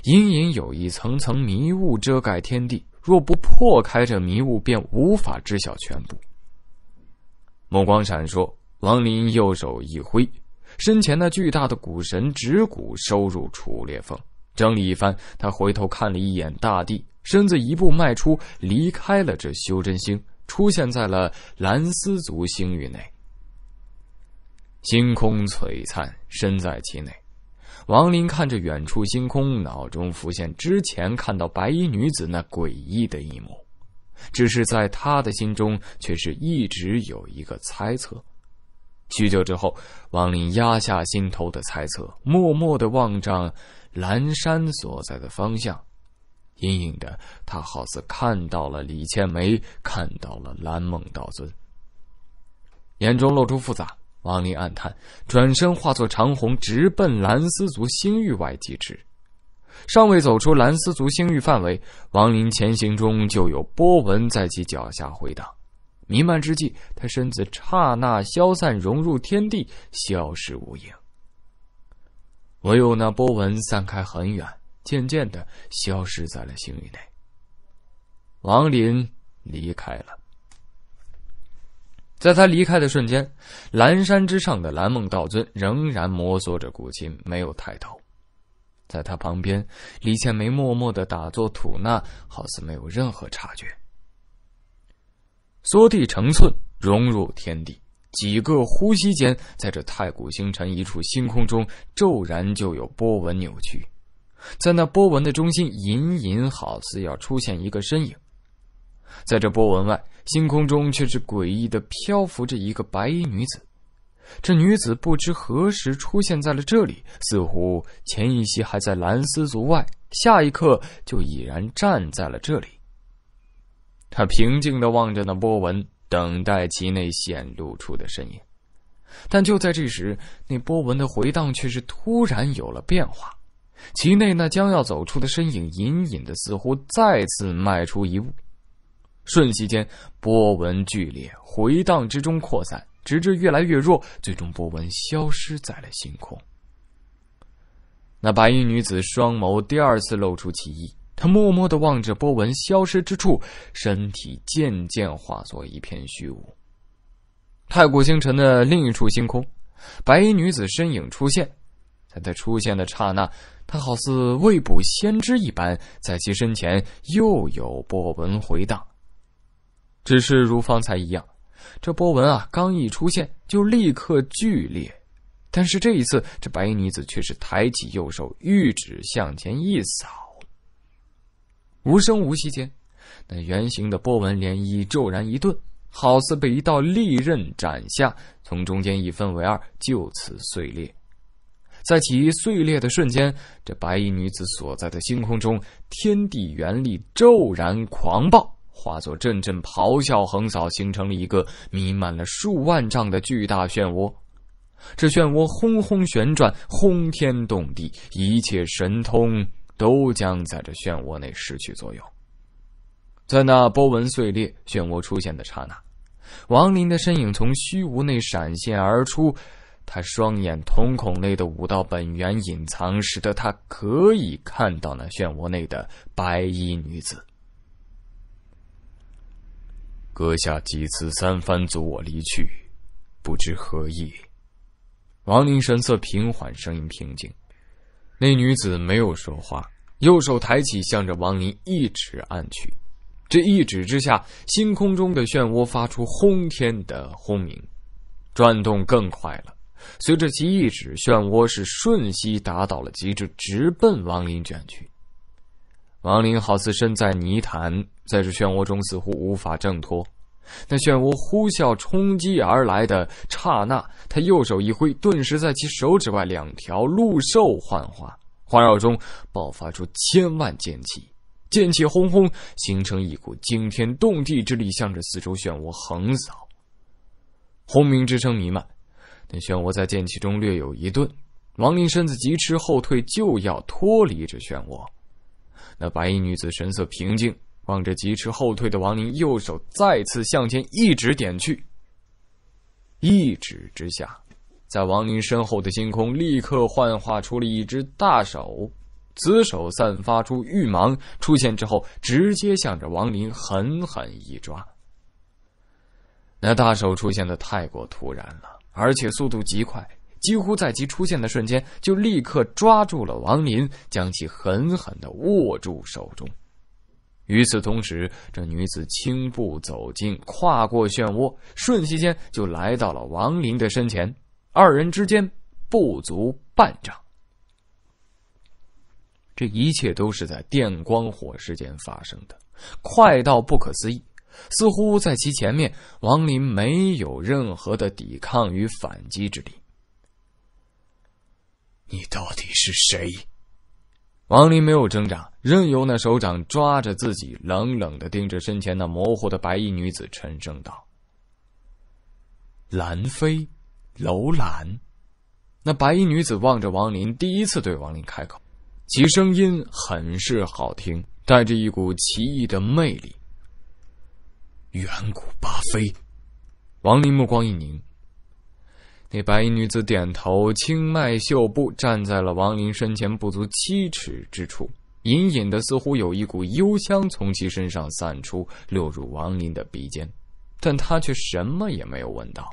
S1: 隐隐有一层层迷雾遮盖天地。若不破开这迷雾，便无法知晓全部。目光闪烁，王林右手一挥，身前那巨大的古神指骨收入楚裂缝，整理一番，他回头看了一眼大地，身子一步迈出，离开了这修真星，出现在了蓝丝族星域内。星空璀璨，身在其内。王林看着远处星空，脑中浮现之前看到白衣女子那诡异的一幕，只是在他的心中却是一直有一个猜测。许久之后，王林压下心头的猜测，默默的望着蓝山所在的方向，隐隐的，他好似看到了李倩梅，看到了蓝梦道尊，眼中露出复杂。王林暗叹，转身化作长虹，直奔蓝丝族星域外疾驰。尚未走出蓝丝族星域范围，王林前行中就有波纹在其脚下回荡，弥漫之际，他身子刹那消散，融入天地，消失无影。唯有那波纹散开很远，渐渐的消失在了星域内。王林离开了。在他离开的瞬间，蓝山之上的蓝梦道尊仍然摩挲着古琴，没有抬头。在他旁边，李倩梅默默的打坐吐纳，好似没有任何察觉。缩地成寸，融入天地。几个呼吸间，在这太古星辰一处星空中，骤然就有波纹扭曲，在那波纹的中心，隐隐好似要出现一个身影。在这波纹外，星空中却是诡异的漂浮着一个白衣女子。这女子不知何时出现在了这里，似乎前一夕还在蓝丝族外，下一刻就已然站在了这里。她平静的望着那波纹，等待其内显露出的身影。但就在这时，那波纹的回荡却是突然有了变化，其内那将要走出的身影隐隐的似乎再次迈出一步。瞬息间，波纹剧烈回荡之中扩散，直至越来越弱，最终波纹消失在了星空。那白衣女子双眸第二次露出奇异，她默默的望着波纹消失之处，身体渐渐化作一片虚无。太古星辰的另一处星空，白衣女子身影出现，在她出现的刹那，她好似未卜先知一般，在其身前又有波纹回荡。只是如方才一样，这波纹啊，刚一出现就立刻剧烈。但是这一次，这白衣女子却是抬起右手，玉指向前一扫，无声无息间，那圆形的波纹涟漪骤然一顿，好似被一道利刃斩下，从中间一分为二，就此碎裂。在其碎裂的瞬间，这白衣女子所在的星空中，天地元力骤然狂暴。化作阵阵咆哮，横扫，形成了一个弥漫了数万丈的巨大漩涡。这漩涡轰轰旋转，轰天动地，一切神通都将在这漩涡内失去作用。在那波纹碎裂、漩涡出现的刹那，王林的身影从虚无内闪现而出。他双眼瞳孔内的武道本源隐藏，使得他可以看到那漩涡内的白衣女子。阁下几次三番阻我离去，不知何意。王林神色平缓，声音平静。那女子没有说话，右手抬起，向着王林一指按去。这一指之下，星空中的漩涡发出轰天的轰鸣，转动更快了。随着其一指，漩涡是瞬息达到了极致，直奔王林卷去。王林好似身在泥潭，在这漩涡中似乎无法挣脱。那漩涡呼啸冲击而来的刹那，他右手一挥，顿时在其手指外两条鹿兽幻化，环绕中爆发出千万剑气，剑气轰轰，形成一股惊天动地之力，向着四周漩涡横扫。轰鸣之声弥漫，那漩涡在剑气中略有一顿，王林身子疾驰后退，就要脱离这漩涡。那白衣女子神色平静，望着疾驰后退的王林，右手再次向前一指点去。一指之下，在王林身后的星空立刻幻化出了一只大手，此手散发出玉芒，出现之后直接向着王林狠狠一抓。那大手出现的太过突然了，而且速度极快。几乎在其出现的瞬间，就立刻抓住了王林，将其狠狠的握住手中。与此同时，这女子轻步走近，跨过漩涡，瞬息间就来到了王林的身前，二人之间不足半丈。这一切都是在电光火石间发生的，快到不可思议。似乎在其前面，王林没有任何的抵抗与反击之力。你到底是谁？王林没有挣扎，任由那手掌抓着自己，冷冷的盯着身前那模糊的白衣女子，沉声道：“兰妃，楼兰。”那白衣女子望着王林，第一次对王林开口，其声音很是好听，带着一股奇异的魅力。远古巴菲，王林目光一凝。那白衣女子点头，轻迈袖步，站在了王林身前不足七尺之处。隐隐的，似乎有一股幽香从其身上散出，流入王林的鼻尖，但他却什么也没有闻到。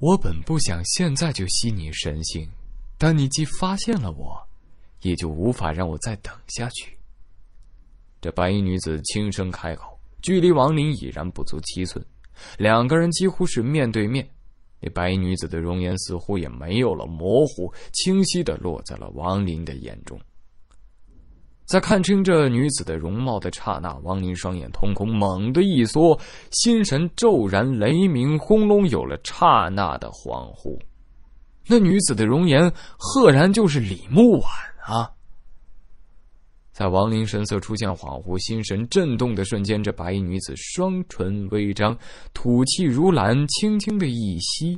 S1: 我本不想现在就吸你神性，但你既发现了我，也就无法让我再等下去。这白衣女子轻声开口，距离王林已然不足七寸。两个人几乎是面对面，那白衣女子的容颜似乎也没有了模糊，清晰的落在了王林的眼中。在看清这女子的容貌的刹那，王林双眼瞳孔猛地一缩，心神骤然雷鸣轰隆，有了刹那的恍惚。那女子的容颜，赫然就是李木婉啊！在王林神色出现恍惚、心神震动的瞬间，这白衣女子双唇微张，吐气如兰，轻轻的一吸。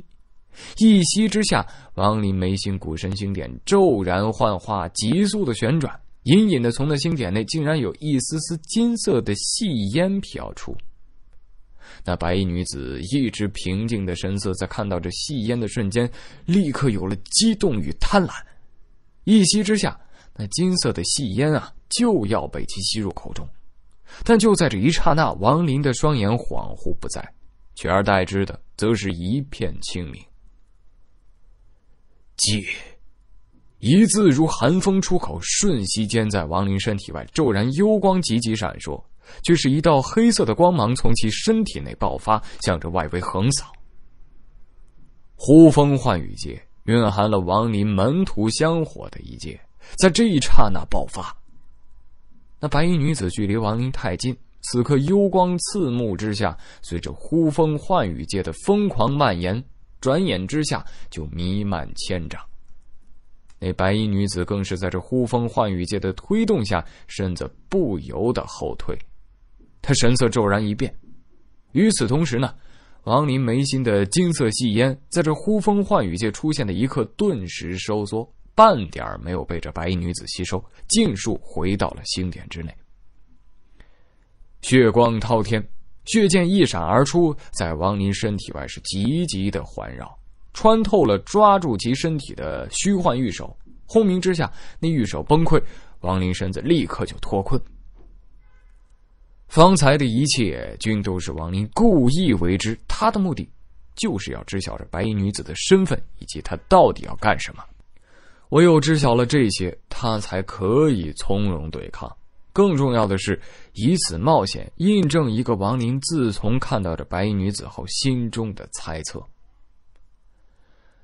S1: 一吸之下，王林眉心古神星点骤然幻化，急速的旋转，隐隐的从那星点内竟然有一丝丝金色的细烟飘出。那白衣女子一直平静的神色，在看到这细烟的瞬间，立刻有了激动与贪婪。一吸之下。那金色的细烟啊，就要被其吸入口中，但就在这一刹那，王林的双眼恍惚不在，取而代之的则是一片清明。界，一字如寒风出口，瞬息间在王林身体外骤然幽光急急闪烁，却是一道黑色的光芒从其身体内爆发，向着外围横扫。呼风唤雨界，蕴含了王林门徒香火的一界。在这一刹那爆发。那白衣女子距离王林太近，此刻幽光刺目之下，随着呼风唤雨界的疯狂蔓延，转眼之下就弥漫千丈。那白衣女子更是在这呼风唤雨界的推动下，身子不由得后退。她神色骤然一变。与此同时呢，王林眉心的金色细烟，在这呼风唤雨界出现的一刻，顿时收缩。半点没有被这白衣女子吸收，尽数回到了星点之内。血光滔天，血剑一闪而出，在王林身体外是急急的环绕，穿透了抓住其身体的虚幻玉手。轰鸣之下，那玉手崩溃，王林身子立刻就脱困。方才的一切，均都是王林故意为之。他的目的，就是要知晓这白衣女子的身份，以及她到底要干什么。唯有知晓了这些，他才可以从容对抗。更重要的是，以此冒险印证一个王林自从看到这白衣女子后心中的猜测。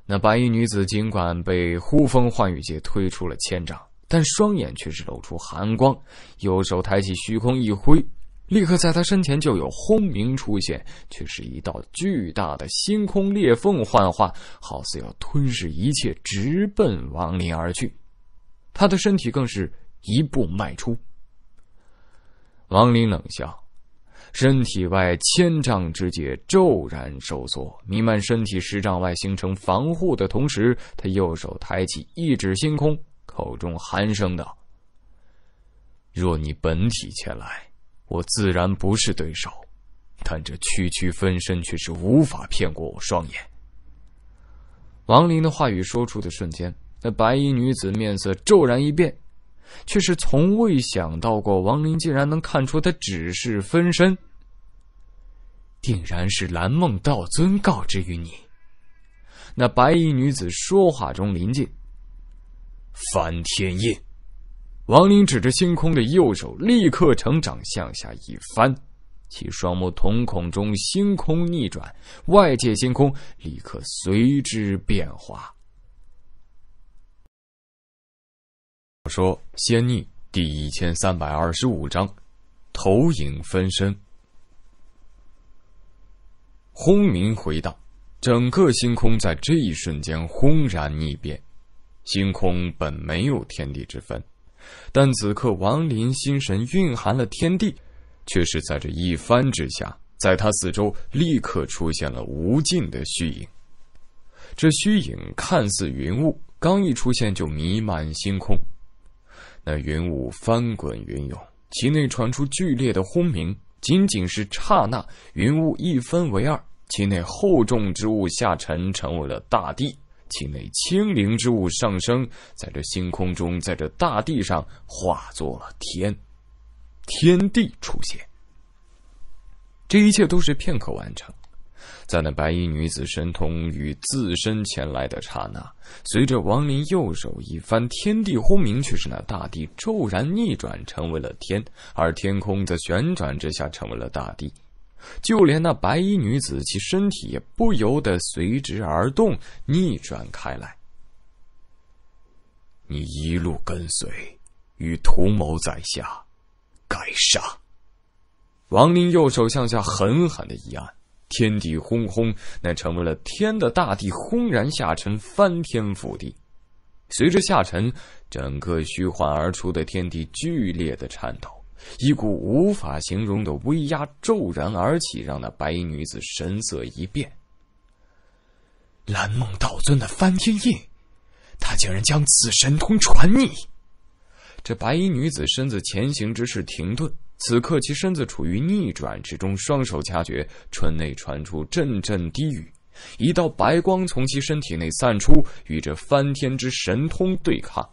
S1: 那白衣女子尽管被呼风唤雨界推出了千丈，但双眼却是露出寒光，右手抬起，虚空一挥。立刻在他身前就有轰鸣出现，却是一道巨大的星空裂缝幻化，好似要吞噬一切，直奔王林而去。他的身体更是一步迈出。王林冷笑，身体外千丈之界骤然收缩，弥漫身体十丈外形成防护的同时，他右手抬起，一指星空，口中寒声道：“若你本体前来。”我自然不是对手，但这区区分身却是无法骗过我双眼。王林的话语说出的瞬间，那白衣女子面色骤然一变，却是从未想到过王林竟然能看出她只是分身，定然是蓝梦道尊告知于你。那白衣女子说话中临近。翻天印。王林指着星空的右手，立刻成掌向下一翻，其双目瞳孔中星空逆转，外界星空立刻随之变化。小说《仙逆》第一千三百二十五章：投影分身。轰鸣回荡，整个星空在这一瞬间轰然逆变。星空本没有天地之分。但此刻，王林心神蕴含了天地，却是在这一翻之下，在他四周立刻出现了无尽的虚影。这虚影看似云雾，刚一出现就弥漫星空。那云雾翻滚云涌，其内传出剧烈的轰鸣。仅仅是刹那，云雾一分为二，其内厚重之物下沉，成为了大地。体内清灵之物上升，在这星空中，在这大地上，化作了天，天地出现。这一切都是片刻完成。在那白衣女子神通与自身前来的刹那，随着王林右手一翻，天地轰鸣，却是那大地骤然逆转，成为了天，而天空则旋转之下，成为了大地。就连那白衣女子，其身体也不由得随之而动，逆转开来。你一路跟随，与图谋在下，该杀！王林右手向下狠狠的一按，天地轰轰，那成为了天的大地轰然下沉，翻天覆地。随着下沉，整个虚幻而出的天地剧烈的颤抖。一股无法形容的威压骤然而起，让那白衣女子神色一变。蓝梦道尊的翻天印，他竟然将此神通传你！这白衣女子身子前行之势停顿，此刻其身子处于逆转之中，双手掐诀，唇内传出阵阵低语，一道白光从其身体内散出，与这翻天之神通对抗。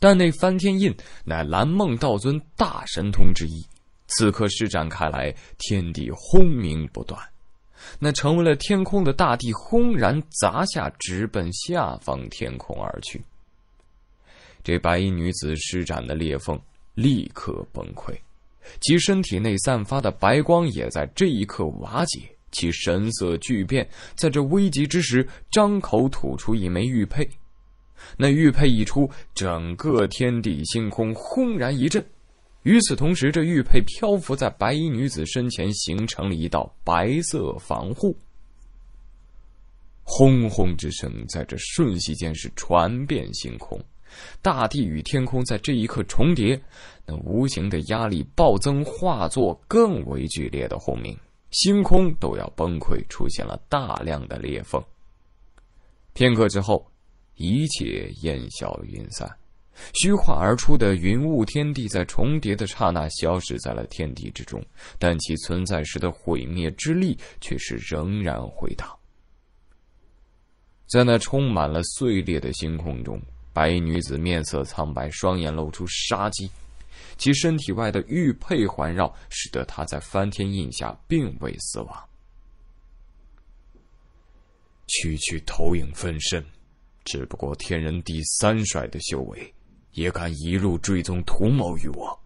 S1: 但那翻天印乃蓝梦道尊大神通之一，此刻施展开来，天地轰鸣不断。那成为了天空的大地轰然砸下，直奔下方天空而去。这白衣女子施展的裂缝立刻崩溃，其身体内散发的白光也在这一刻瓦解。其神色巨变，在这危急之时，张口吐出一枚玉佩。那玉佩一出，整个天地星空轰然一震。与此同时，这玉佩漂浮在白衣女子身前，形成了一道白色防护。轰轰之声在这瞬息间是传遍星空，大地与天空在这一刻重叠，那无形的压力暴增，化作更为剧烈的轰鸣，星空都要崩溃，出现了大量的裂缝。片刻之后。一切烟消云散，虚化而出的云雾天地在重叠的刹那消失在了天地之中，但其存在时的毁灭之力却是仍然回荡。在那充满了碎裂的星空中，白衣女子面色苍白，双眼露出杀机，其身体外的玉佩环绕，使得她在翻天印下并未死亡。区区投影分身。只不过天人第三帅的修为，也敢一路追踪图谋于我。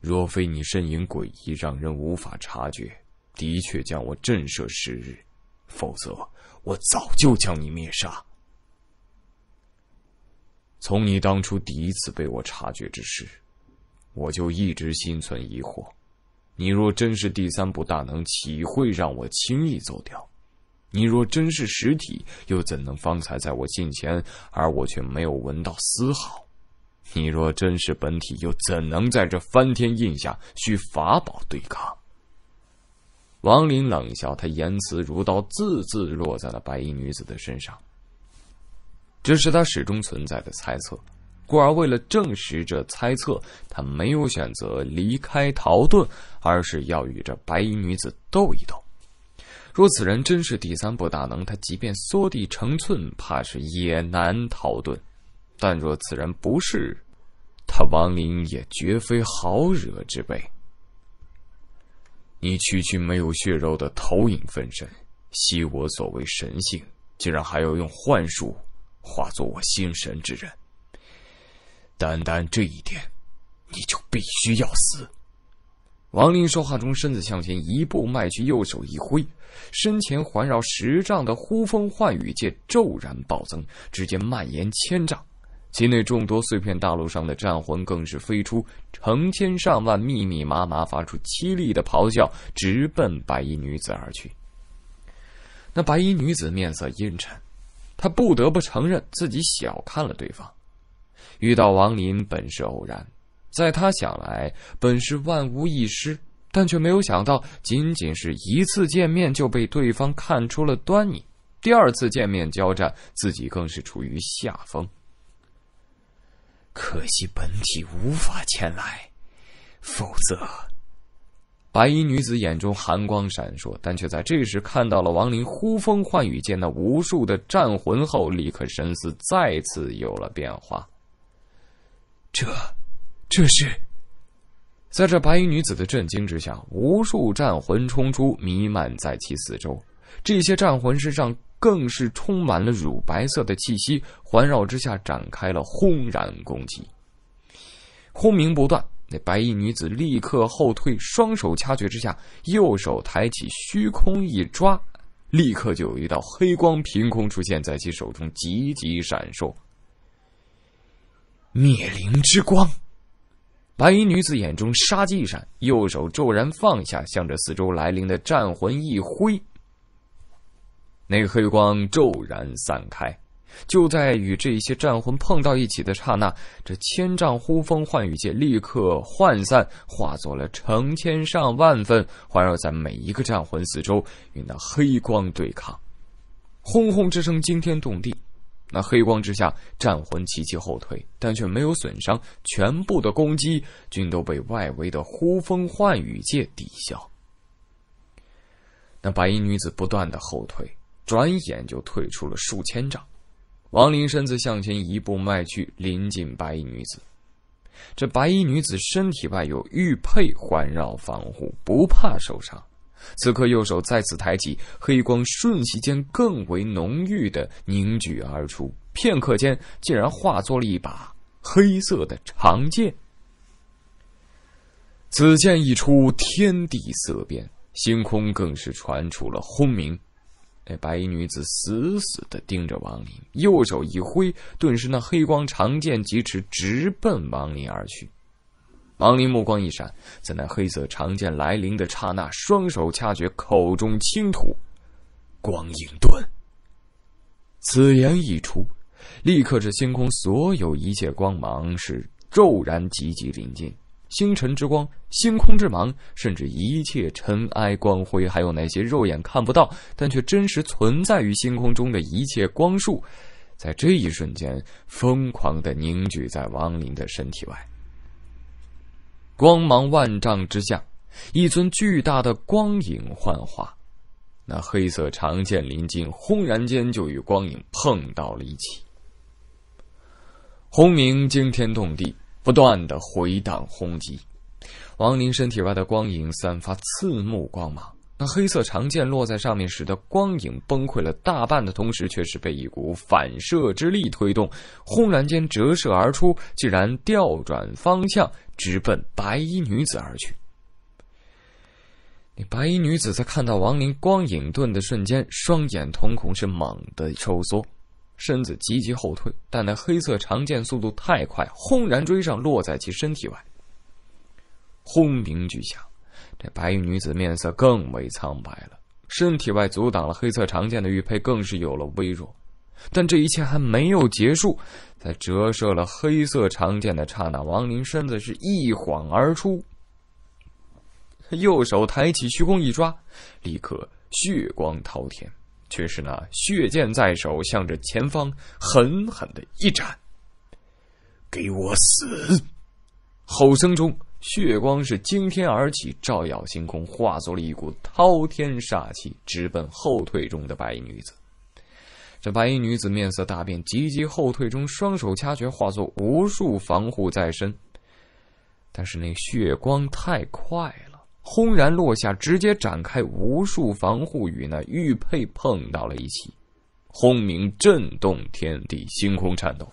S1: 若非你身影诡异，让人无法察觉，的确将我震慑十日；否则，我早就将你灭杀。从你当初第一次被我察觉之时，我就一直心存疑惑：你若真是第三部大能，岂会让我轻易走掉？你若真是实体，又怎能方才在我近前，而我却没有闻到丝毫？你若真是本体，又怎能在这翻天印下需法宝对抗？王林冷笑，他言辞如刀，字字落在了白衣女子的身上。这是他始终存在的猜测，故而为了证实这猜测，他没有选择离开逃遁，而是要与这白衣女子斗一斗。若此人真是第三部大能，他即便缩地成寸，怕是也难逃遁；但若此人不是，他王林也绝非好惹之辈。你区区没有血肉的投影分身，吸我所谓神性，竟然还要用幻术化作我心神之人。单单这一点，你就必须要死。王林说话中，身子向前一步迈去，右手一挥，身前环绕十丈的呼风唤雨界骤然暴增，直接蔓延千丈，其内众多碎片大陆上的战魂更是飞出成千上万，密密麻麻，发出凄厉的咆哮，直奔白衣女子而去。那白衣女子面色阴沉，她不得不承认自己小看了对方，遇到王林本是偶然。在他想来，本是万无一失，但却没有想到，仅仅是一次见面就被对方看出了端倪。第二次见面交战，自己更是处于下风。可惜本体无法前来，否则，白衣女子眼中寒光闪烁，但却在这时看到了王林呼风唤雨间那无数的战魂后，立刻神思再次有了变化。这。这是，在这白衣女子的震惊之下，无数战魂冲出，弥漫在其四周。这些战魂身上更是充满了乳白色的气息，环绕之下展开了轰然攻击，轰鸣不断。那白衣女子立刻后退，双手掐诀之下，右手抬起，虚空一抓，立刻就有一道黑光凭空出现在其手中，急急闪烁，灭灵之光。白衣女子眼中杀机一闪，右手骤然放下，向着四周来临的战魂一挥。那个黑光骤然散开，就在与这些战魂碰到一起的刹那，这千丈呼风唤雨界立刻涣散，化作了成千上万份，环绕在每一个战魂四周，与那黑光对抗。轰轰之声惊天动地。那黑光之下，战魂齐齐后退，但却没有损伤，全部的攻击均都被外围的呼风唤雨界抵消。那白衣女子不断的后退，转眼就退出了数千丈。王林身子向前一步迈去，临近白衣女子。这白衣女子身体外有玉佩环绕防护，不怕受伤。此刻，右手再次抬起，黑光瞬息间更为浓郁的凝聚而出，片刻间竟然化作了一把黑色的长剑。此剑一出，天地色变，星空更是传出了轰鸣。那白衣女子死死的盯着王林，右手一挥，顿时那黑光长剑疾驰，直奔王林而去。王林目光一闪，在那黑色长剑来临的刹那，双手掐诀，口中轻吐：“光影盾。”此言一出，立刻这星空所有一切光芒是骤然急急临近，星辰之光、星空之芒，甚至一切尘埃光辉，还有那些肉眼看不到但却真实存在于星空中的一切光束，在这一瞬间疯狂的凝聚在王林的身体外。光芒万丈之下，一尊巨大的光影幻化，那黑色长剑临近，轰然间就与光影碰到了一起，轰鸣惊天动地，不断的回荡轰击，王林身体外的光影散发刺目光芒。那黑色长剑落在上面时，的光影崩溃了大半的同时，却是被一股反射之力推动，轰然间折射而出，竟然调转方向，直奔白衣女子而去。那白衣女子在看到王林光影盾的瞬间，双眼瞳孔是猛地收缩，身子急急后退，但那黑色长剑速度太快，轰然追上，落在其身体外，轰鸣巨响。这白衣女子面色更为苍白了，身体外阻挡了黑色长剑的玉佩更是有了微弱。但这一切还没有结束，在折射了黑色长剑的刹那，王林身子是一晃而出，右手抬起虚空一抓，立刻血光滔天，却是那血剑在手，向着前方狠狠的一斩：“给我死！”吼声中。血光是惊天而起，照耀星空，化作了一股滔天煞气，直奔后退中的白衣女子。这白衣女子面色大变，急急后退中，双手掐诀，化作无数防护在身。但是那血光太快了，轰然落下，直接展开无数防护，与那玉佩碰到了一起，轰鸣震动天地，星空颤抖。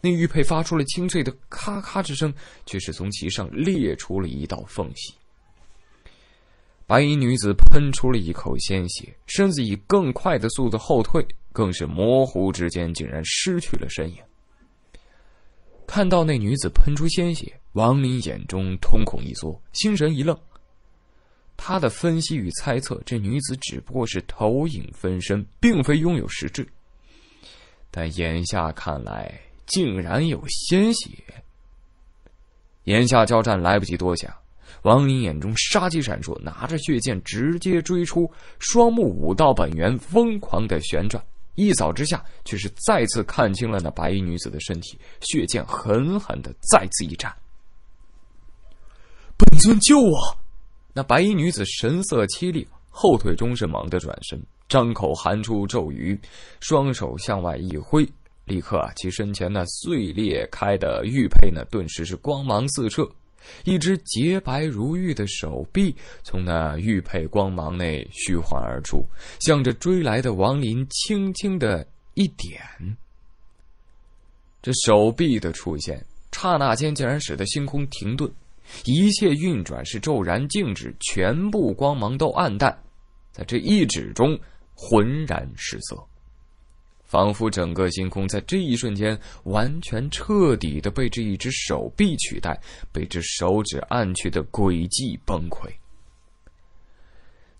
S1: 那玉佩发出了清脆的咔咔之声，却是从其上裂出了一道缝隙。白衣女子喷出了一口鲜血，身子以更快的速度后退，更是模糊之间竟然失去了身影。看到那女子喷出鲜血，王林眼中瞳孔一缩，心神一愣。他的分析与猜测，这女子只不过是投影分身，并非拥有实质。但眼下看来。竟然有鲜血！眼下交战，来不及多想，王林眼中杀机闪烁，拿着血剑直接追出，双目武道本源疯狂的旋转，一扫之下，却是再次看清了那白衣女子的身体，血剑狠狠的再次一斩。本尊救我！那白衣女子神色凄厉，后腿中是猛地转身，张口含出咒语，双手向外一挥。立刻啊，其身前那碎裂开的玉佩呢，顿时是光芒四射，一只洁白如玉的手臂从那玉佩光芒内虚幻而出，向着追来的王林轻轻的一点。这手臂的出现，刹那间竟然使得星空停顿，一切运转是骤然静止，全部光芒都暗淡，在这一指中浑然失色。仿佛整个星空在这一瞬间完全彻底的被这一只手臂取代，被这手指按去的轨迹崩溃。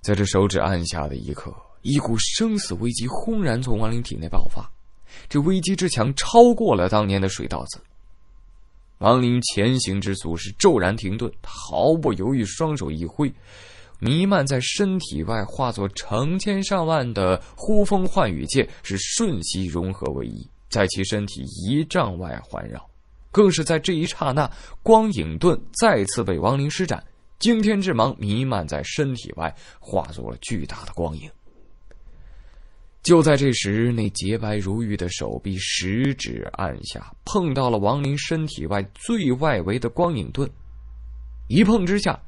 S1: 在这手指按下的一刻，一股生死危机轰然从王林体内爆发，这危机之强超过了当年的水稻子。王林前行之足是骤然停顿，毫不犹豫，双手一挥。弥漫在身体外，化作成千上万的呼风唤雨剑，是瞬息融合为一，在其身体一丈外环绕。更是在这一刹那，光影盾再次被王林施展，惊天之芒弥漫在身体外，化作了巨大的光影。就在这时，那洁白如玉的手臂十指按下，碰到了王林身体外最外围的光影盾，一碰之下。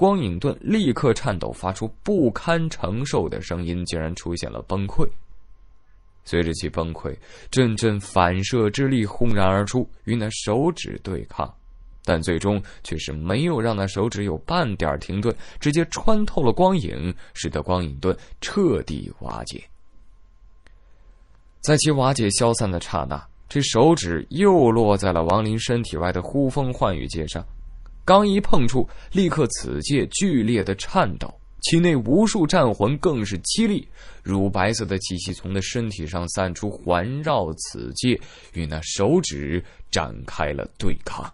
S1: 光影盾立刻颤抖，发出不堪承受的声音，竟然出现了崩溃。随着其崩溃，阵阵反射之力轰然而出，与那手指对抗，但最终却是没有让那手指有半点停顿，直接穿透了光影，使得光影盾彻底瓦解。在其瓦解消散的刹那，这手指又落在了王林身体外的呼风唤雨界上。刚一碰触，立刻此界剧烈的颤抖，其内无数战魂更是激厉，乳白色的气息从他身体上散出，环绕此界，与那手指展开了对抗。